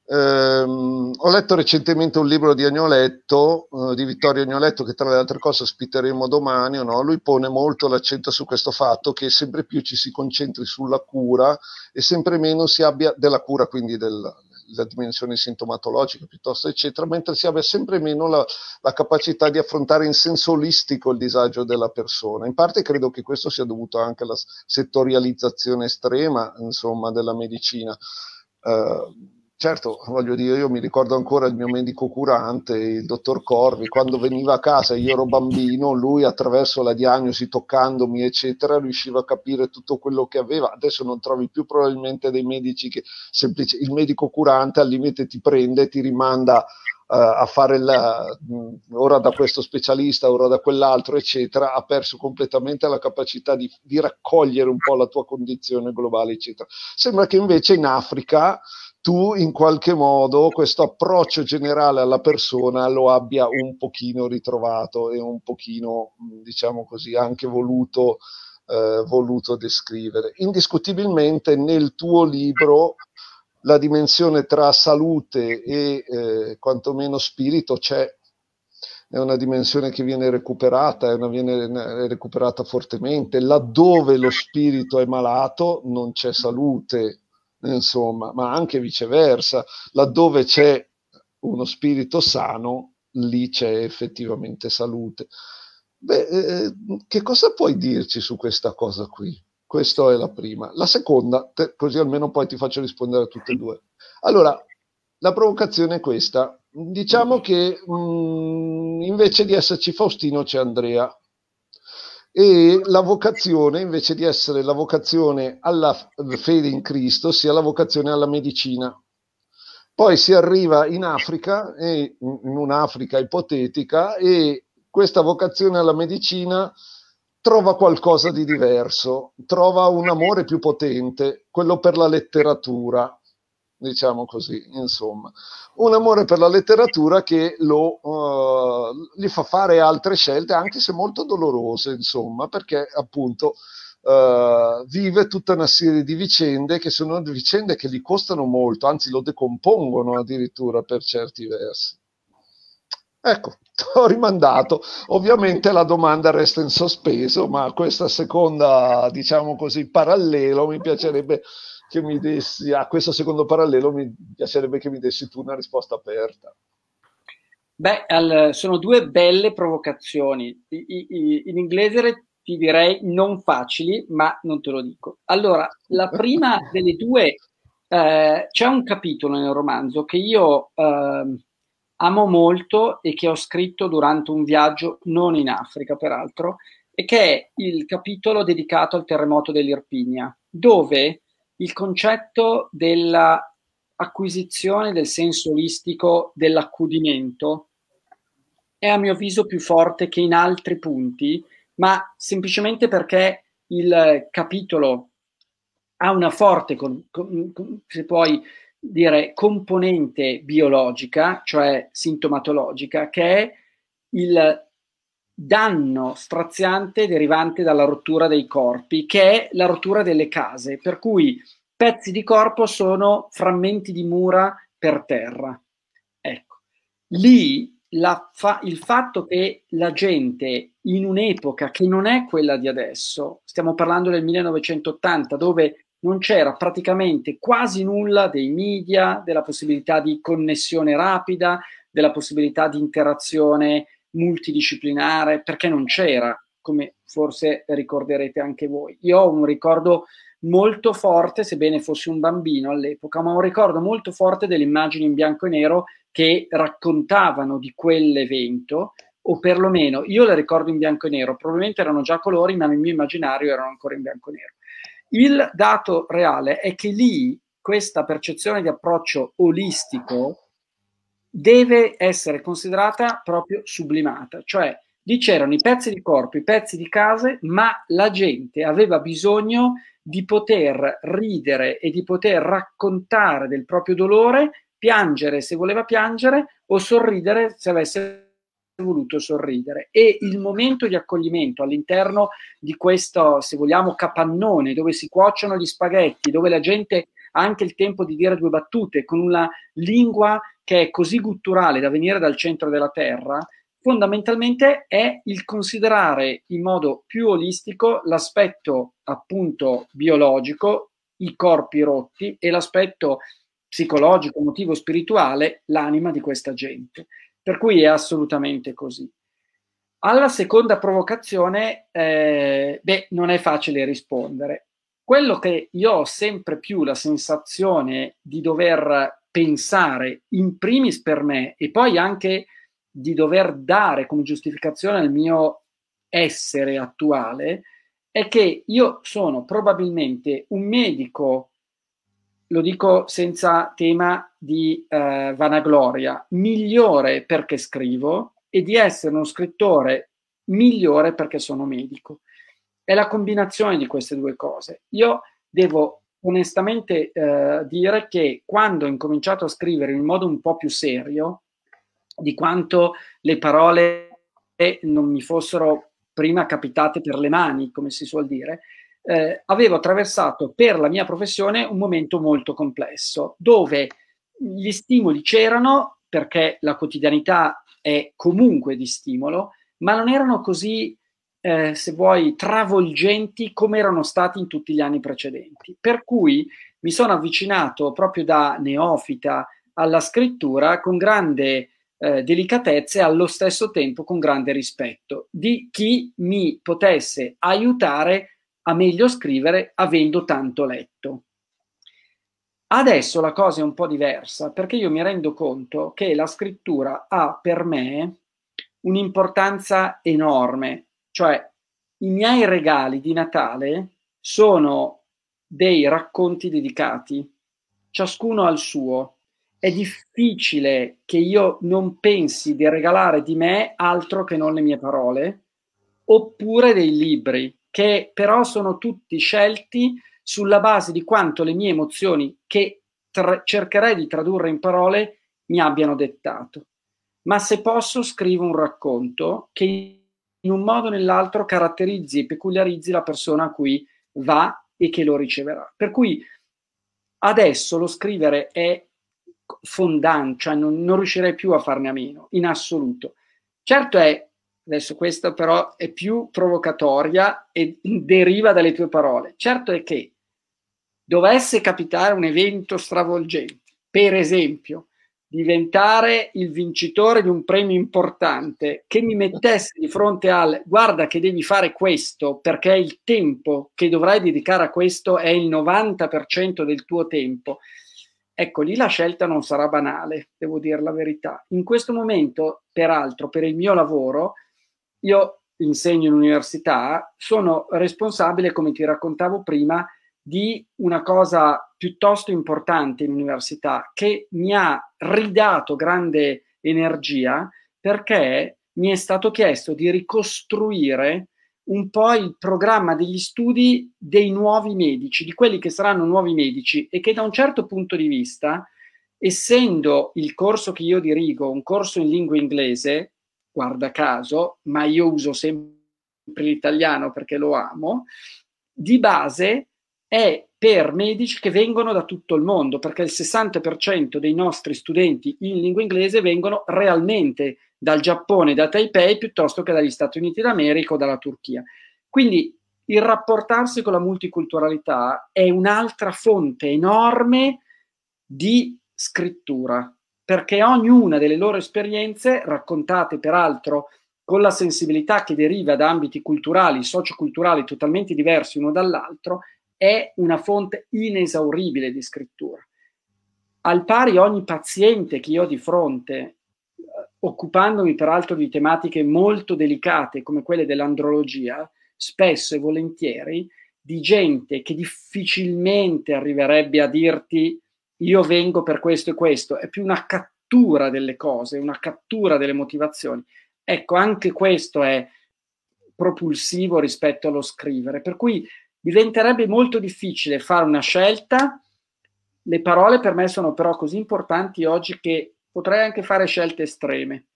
Um, ho letto recentemente un libro di Agnoletto, uh, di Vittorio Agnoletto, che tra le altre cose ospiteremo domani. No? Lui pone molto l'accento su questo fatto che sempre più ci si concentri sulla cura e sempre meno si abbia della cura, quindi del, della dimensione sintomatologica piuttosto, eccetera, mentre si abbia sempre meno la, la capacità di affrontare in senso olistico il disagio della persona. In parte credo che questo sia dovuto anche alla settorializzazione estrema, insomma, della medicina. Uh, Certo, voglio dire, io mi ricordo ancora il mio medico curante, il dottor Corvi, quando veniva a casa, io ero bambino, lui attraverso la diagnosi, toccandomi, eccetera, riusciva a capire tutto quello che aveva. Adesso non trovi più probabilmente dei medici che semplicemente il medico curante al limite ti prende, ti rimanda Uh, a fare la, mh, mm, ora da questo specialista, ora da quell'altro, eccetera, ha perso completamente la capacità di, di, raccogliere un po' la tua condizione globale, eccetera. Sembra che invece in Africa tu in qualche modo questo approccio generale alla persona lo abbia un pochino ritrovato e un pochino, mm, diciamo così, anche voluto, eh, voluto descrivere. Indiscutibilmente nel tuo libro la dimensione tra salute e eh, quantomeno spirito c'è, è una dimensione che viene recuperata, una, viene recuperata fortemente. Laddove lo spirito è malato non c'è salute, insomma, ma anche viceversa, laddove c'è uno spirito sano, lì c'è effettivamente salute. Beh, eh, eh che cosa puoi dirci su questa cosa qui? Questa è la prima. La seconda, te, così almeno poi ti faccio rispondere a tutte e due. Allora, la provocazione è questa. Diciamo che mh, mm, invece di esserci Faustino c'è Andrea e la vocazione invece di essere la vocazione alla fede in Cristo sia la vocazione alla medicina. Poi si arriva in Africa, in un'Africa ipotetica, e questa vocazione alla medicina trova qualcosa di diverso, trova un amore più potente, quello per la letteratura, diciamo così, insomma. Un amore per la letteratura che lo, uh, gli fa fare altre scelte, anche se molto dolorose, insomma, perché appunto uh, vive tutta una serie di vicende che sono vicende che gli costano molto, anzi lo decompongono addirittura per certi versi. Ecco, ho rimandato. Ovviamente la domanda resta in sospeso, ma questa seconda, diciamo così, parallelo mi piacerebbe che mi dessi a questo secondo parallelo, mi piacerebbe che mi dessi tu una risposta aperta. Beh, al, sono due belle provocazioni. I, i, in inglese ti direi non facili, ma non te lo dico. Allora, la prima delle due, eh, c'è un capitolo nel romanzo che io eh, amo molto e che ho scritto durante un viaggio, non in Africa peraltro, e che è il capitolo dedicato al terremoto dell'Irpinia, dove il concetto dell'acquisizione del senso olistico dell'accudimento è a mio avviso più forte che in altri punti, ma semplicemente perché il capitolo ha una forte, se puoi dire, componente biologica, cioè sintomatologica, che è il danno straziante derivante dalla rottura dei corpi, che è la rottura delle case, per cui pezzi di corpo sono frammenti di mura per terra. Ecco, lì fa- il fatto che la gente in un'epoca che non è quella di adesso, stiamo parlando del 1980, dove non c'era praticamente quasi nulla dei media, della possibilità di connessione rapida, della possibilità di interazione multidisciplinare, perché non c'era, come forse ricorderete anche voi. Io ho un ricordo molto forte, sebbene fossi un bambino all'epoca, ma un ricordo molto forte delle immagini in bianco e nero che raccontavano di quell'evento, o perlomeno io le ricordo in bianco e nero, probabilmente erano già colori, ma nel mio immaginario erano ancora in bianco e nero. Il dato reale è che lì questa percezione di approccio olistico deve essere considerata proprio sublimata, cioè lì c'erano i pezzi di corpo, i pezzi di case, ma la gente aveva bisogno di poter ridere e di poter raccontare del proprio dolore, piangere se voleva piangere o sorridere se avesse voluto sorridere e il momento di accoglimento all'interno di questo, se vogliamo, capannone dove si cuociono gli spaghetti, dove la gente anche il tempo di dire due battute con una lingua che è così gutturale da venire dal centro della terra, fondamentalmente è il considerare in modo più olistico l'aspetto appunto biologico, i corpi rotti e l'aspetto psicologico, emotivo, spirituale, l'anima di questa gente. Per cui è assolutamente così. Alla seconda provocazione, eh, beh, non è facile rispondere. Quello che io ho sempre più la sensazione di dover pensare in primis per me e poi anche di dover dare come giustificazione al mio essere attuale è che io sono probabilmente un medico, lo dico senza tema di eh, vanagloria, migliore perché scrivo e di essere uno scrittore migliore perché sono medico. È la combinazione di queste due cose. Io devo onestamente eh, dire che quando ho incominciato a scrivere in modo un po' più serio, di quanto le parole non mi fossero prima capitate per le mani, come si suol dire, eh, avevo attraversato per la mia professione un momento molto complesso, dove gli stimoli c'erano, perché la quotidianità è comunque di stimolo, ma non erano così eh, se vuoi, travolgenti come erano stati in tutti gli anni precedenti. Per cui mi sono avvicinato proprio da neofita alla scrittura con grande eh, delicatezza e allo stesso tempo con grande rispetto di chi mi potesse aiutare a meglio scrivere avendo tanto letto. Adesso la cosa è un po' diversa perché io mi rendo conto che la scrittura ha per me un'importanza enorme cioè, i miei regali di Natale sono dei racconti dedicati, ciascuno al suo. È difficile che io non pensi di regalare di me altro che non le mie parole, oppure dei libri, che però sono tutti scelti sulla base di quanto le mie emozioni, che tra- cercherei di tradurre in parole, mi abbiano dettato. Ma se posso, scrivo un racconto che in un modo o nell'altro caratterizzi e peculiarizzi la persona a cui va e che lo riceverà. Per cui adesso lo scrivere è fondante, cioè non, non riuscirei più a farne a meno, in assoluto. Certo è, adesso questa però è più provocatoria e deriva dalle tue parole, certo è che dovesse capitare un evento stravolgente, per esempio, diventare il vincitore di un premio importante che mi mettesse di fronte al guarda che devi fare questo perché il tempo che dovrai dedicare a questo è il 90% del tuo tempo. Ecco, lì la scelta non sarà banale, devo dire la verità. In questo momento, peraltro, per il mio lavoro, io insegno in università, sono responsabile, come ti raccontavo prima, di una cosa piuttosto importante in università che mi ha ridato grande energia perché mi è stato chiesto di ricostruire un po' il programma degli studi dei nuovi medici, di quelli che saranno nuovi medici e che da un certo punto di vista, essendo il corso che io dirigo un corso in lingua inglese, guarda caso, ma io uso sempre l'italiano perché lo amo, di base è per medici che vengono da tutto il mondo, perché il 60% dei nostri studenti in lingua inglese vengono realmente dal Giappone, da Taipei, piuttosto che dagli Stati Uniti d'America o dalla Turchia. Quindi il rapportarsi con la multiculturalità è un'altra fonte enorme di scrittura, perché ognuna delle loro esperienze, raccontate peraltro con la sensibilità che deriva da ambiti culturali, socioculturali totalmente diversi uno dall'altro, è una fonte inesauribile di scrittura. Al pari ogni paziente che io ho di fronte, eh, occupandomi peraltro di tematiche molto delicate come quelle dell'andrologia, spesso e volentieri, di gente che difficilmente arriverebbe a dirti io vengo per questo e questo, è più una cattura delle cose, una cattura delle motivazioni. Ecco, anche questo è propulsivo rispetto allo scrivere, per cui diventerebbe molto difficile fare una scelta. Le parole per me sono però così importanti oggi che potrei anche fare scelte estreme.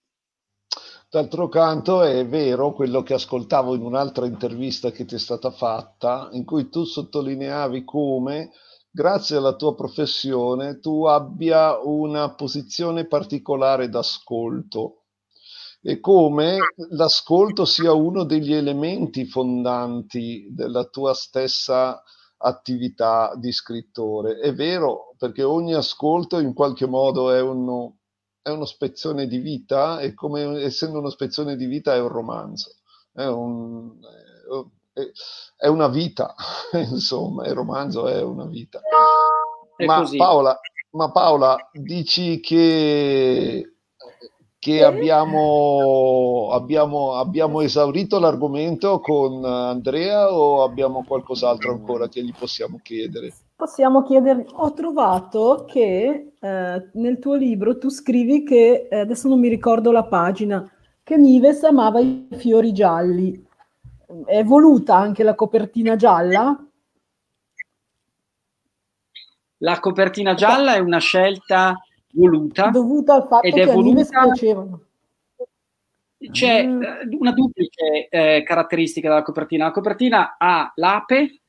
D'altro canto è vero quello che ascoltavo in un'altra intervista che ti è stata fatta, in cui tu sottolineavi come, grazie alla tua professione, tu abbia una posizione particolare d'ascolto e come l'ascolto sia uno degli elementi fondanti della tua stessa attività di scrittore. È vero, perché ogni ascolto in qualche modo è uno, è uno spezzone di vita e come essendo uno spezzone di vita è un romanzo, è, un, è una vita, insomma, il romanzo è una vita. È ma, Paola, ma Paola, dici che che abbiamo, abbiamo, abbiamo esaurito l'argomento con Andrea o abbiamo qualcos'altro ancora che gli possiamo chiedere? Possiamo chiedergli, ho trovato che eh, nel tuo libro tu scrivi che, eh, adesso non mi ricordo la pagina, che Nives amava i fiori gialli. È voluta anche la copertina gialla? La copertina gialla è una scelta voluta dovuta al fatto ed che è voluta, C'è mm. eh, una duplice eh, caratteristica della copertina. La copertina ha l'ape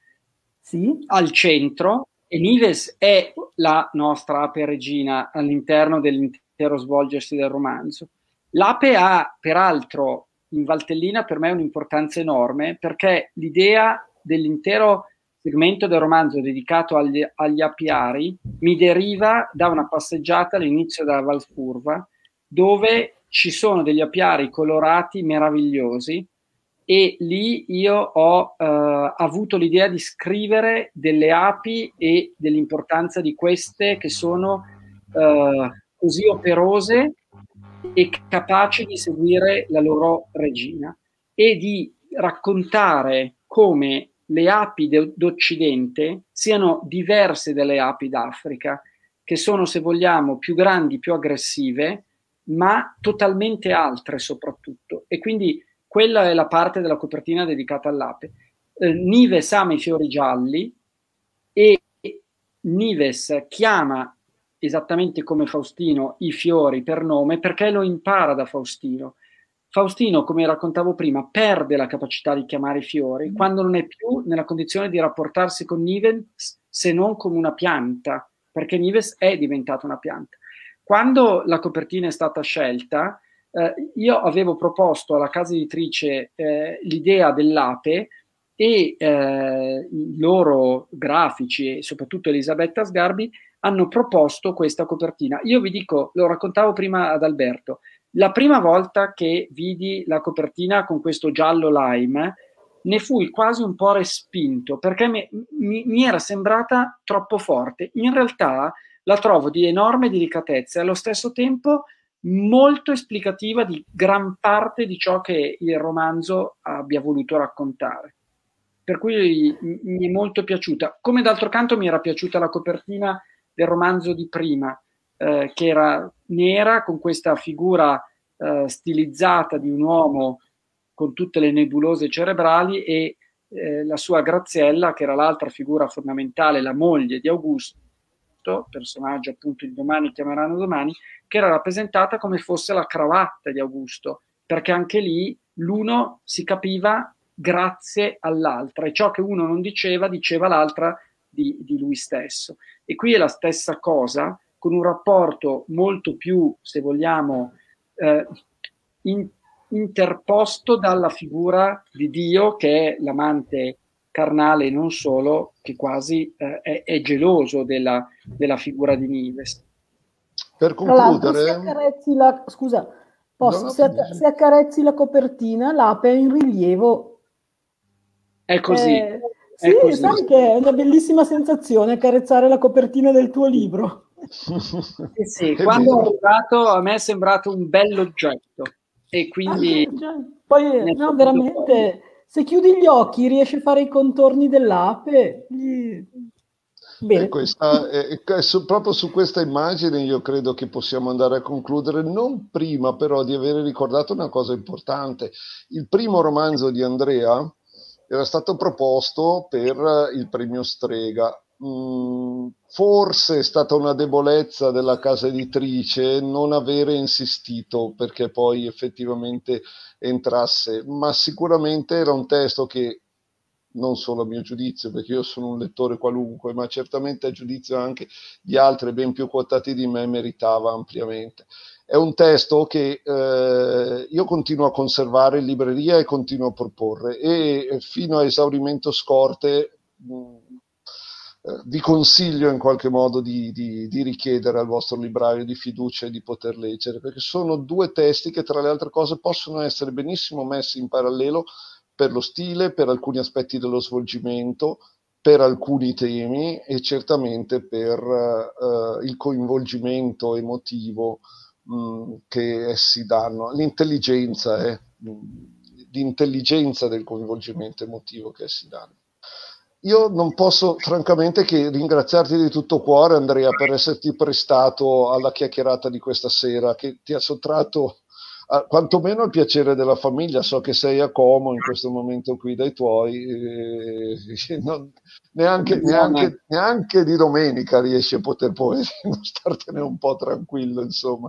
sì. al centro e Nives è la nostra ape regina all'interno dell'intero svolgersi del romanzo. L'ape ha peraltro in Valtellina per me un'importanza enorme perché l'idea dell'intero segmento del romanzo dedicato agli, agli apiari mi deriva da una passeggiata all'inizio della Valfurva dove ci sono degli apiari colorati meravigliosi e lì io ho eh, avuto l'idea di scrivere delle api e dell'importanza di queste che sono eh, così operose e capaci di seguire la loro regina e di raccontare come le api d'Occidente siano diverse dalle api d'Africa, che sono, se vogliamo, più grandi, più aggressive, ma totalmente altre soprattutto. E quindi quella è la parte della copertina dedicata all'ape. Eh, Nives ama i fiori gialli e Nives chiama esattamente come Faustino i fiori per nome perché lo impara da Faustino Faustino, come raccontavo prima, perde la capacità di chiamare i fiori mm. quando non è più nella condizione di rapportarsi con Nives se non come una pianta, perché Nives è diventata una pianta. Quando la copertina è stata scelta, eh, io avevo proposto alla casa editrice eh, l'idea dell'ape e eh, i loro grafici, e soprattutto Elisabetta Sgarbi, hanno proposto questa copertina. Io vi dico, lo raccontavo prima ad Alberto, la prima volta che vidi la copertina con questo giallo lime, ne fui quasi un po' respinto perché mi, mi, mi era sembrata troppo forte. In realtà la trovo di enorme delicatezza e allo stesso tempo molto esplicativa di gran parte di ciò che il romanzo abbia voluto raccontare. Per cui mi è molto piaciuta. Come d'altro canto mi era piaciuta la copertina del romanzo di prima, eh, che era nera con questa figura eh, stilizzata di un uomo con tutte le nebulose cerebrali e eh, la sua Graziella, che era l'altra figura fondamentale, la moglie di Augusto, personaggio appunto di domani chiameranno domani, che era rappresentata come fosse la cravatta di Augusto, perché anche lì l'uno si capiva grazie all'altra e ciò che uno non diceva diceva l'altra di, di lui stesso. E qui è la stessa cosa con un rapporto molto più, se vogliamo, eh, in, interposto dalla figura di Dio che è l'amante carnale e non solo, che quasi eh, è, è, geloso della, della, figura di Nives. Per concludere... Se la, scusa, posso, se, se, accarezzi la copertina, l'ape è in rilievo. È così. Eh, sì, così. sai che è una bellissima sensazione accarezzare la copertina del tuo libro. Eh sì, quando è arrivato a me è sembrato un bell'oggetto e ah, quindi... poi no, veramente, bello. se chiudi gli occhi riesci a fare i contorni dell'ape. Bene. E questa, e, su, proprio su questa immagine io credo che possiamo andare a concludere, non prima però di avere ricordato una cosa importante. Il primo romanzo di Andrea era stato proposto per il premio Strega, mh, mm, forse è stata una debolezza della casa editrice non avere insistito perché poi effettivamente entrasse, ma sicuramente era un testo che non solo a mio giudizio, perché io sono un lettore qualunque, ma certamente a giudizio anche di altri ben più quotati di me meritava ampiamente. È un testo che eh, io continuo a conservare in libreria e continuo a proporre e eh, fino a esaurimento scorte mh, mm, eh, vi consiglio in qualche modo di, di, di, richiedere al vostro libraio di fiducia e di poter leggere, perché sono due testi che tra le altre cose possono essere benissimo messi in parallelo per lo stile, per alcuni aspetti dello svolgimento, per alcuni temi e certamente per uh, il coinvolgimento emotivo mh, mm, che essi danno, l'intelligenza, eh, l'intelligenza del coinvolgimento emotivo che essi danno. Io non posso francamente che ringraziarti di tutto cuore, Andrea, per esserti prestato alla chiacchierata di questa sera, che ti ha sottratto a, quantomeno il piacere della famiglia. So che sei a Como in questo momento qui dai tuoi, e non, neanche, neanche, neanche, di domenica riesci a poter poi startene un po' tranquillo, insomma.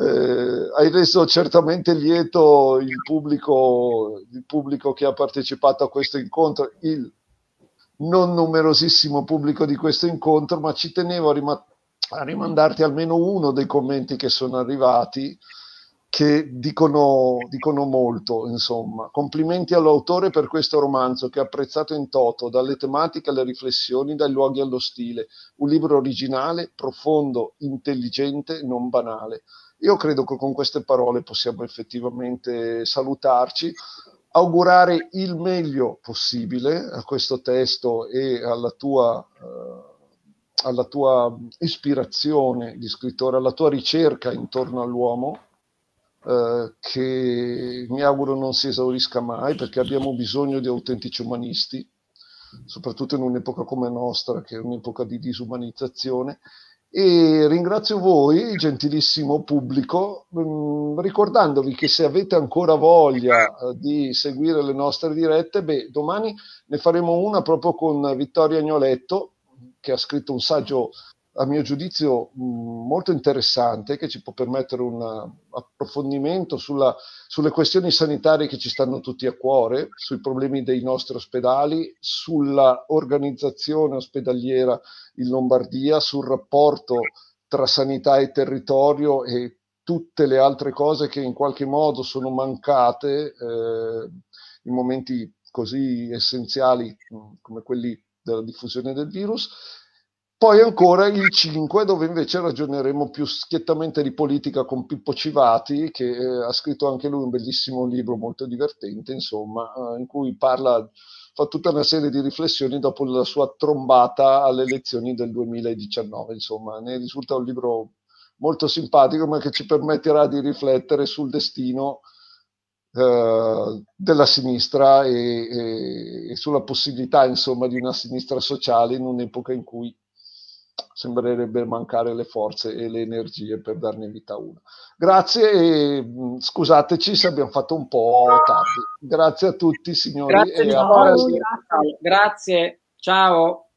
Eh, hai reso certamente lieto il pubblico, il pubblico che ha partecipato a questo incontro, il non numerosissimo pubblico di questo incontro, ma ci tenevo a, rim- a rimandarti almeno uno dei commenti che sono arrivati che dicono, dicono, molto, insomma. Complimenti all'autore per questo romanzo che è apprezzato in toto, dalle tematiche alle riflessioni, dai luoghi allo stile. Un libro originale, profondo, intelligente, non banale. Io credo che con queste parole possiamo effettivamente salutarci augurare il meglio possibile a questo testo e alla tua, eh, alla tua ispirazione di scrittore, alla tua ricerca intorno all'uomo, eh, che mi auguro non si esaurisca mai perché abbiamo bisogno di autentici umanisti, soprattutto in un'epoca come nostra, che è un'epoca di disumanizzazione, e ringrazio voi, gentilissimo pubblico, mh, mm, ricordandovi che se avete ancora voglia eh, di seguire le nostre dirette, beh, domani ne faremo una proprio con Vittorio Agnoletto, che ha scritto un saggio a mio giudizio molto interessante che ci può permettere un uh, approfondimento sulla, sulle questioni sanitarie che ci stanno tutti a cuore, sui problemi dei nostri ospedali, sulla organizzazione ospedaliera in Lombardia, sul rapporto tra sanità e territorio e tutte le altre cose che in qualche modo sono mancate eh, in momenti così essenziali come quelli della diffusione del virus poi ancora il 5, dove invece ragioneremo più schiettamente di politica con Pippo Civati, che eh, ha scritto anche lui un bellissimo libro molto divertente, insomma, eh, in cui parla, fa tutta una serie di riflessioni dopo la sua trombata alle elezioni del 2019. Insomma, ne risulta un libro molto simpatico, ma che ci permetterà di riflettere sul destino eh, della sinistra e, e, e, sulla possibilità insomma di una sinistra sociale in un'epoca in cui sembrerebbe mancare le forze e le energie per darne vita una. Grazie e mm, scusateci se abbiamo fatto un po' tardi. Grazie a tutti signori. Grazie, e a voi, grazie. grazie, ciao.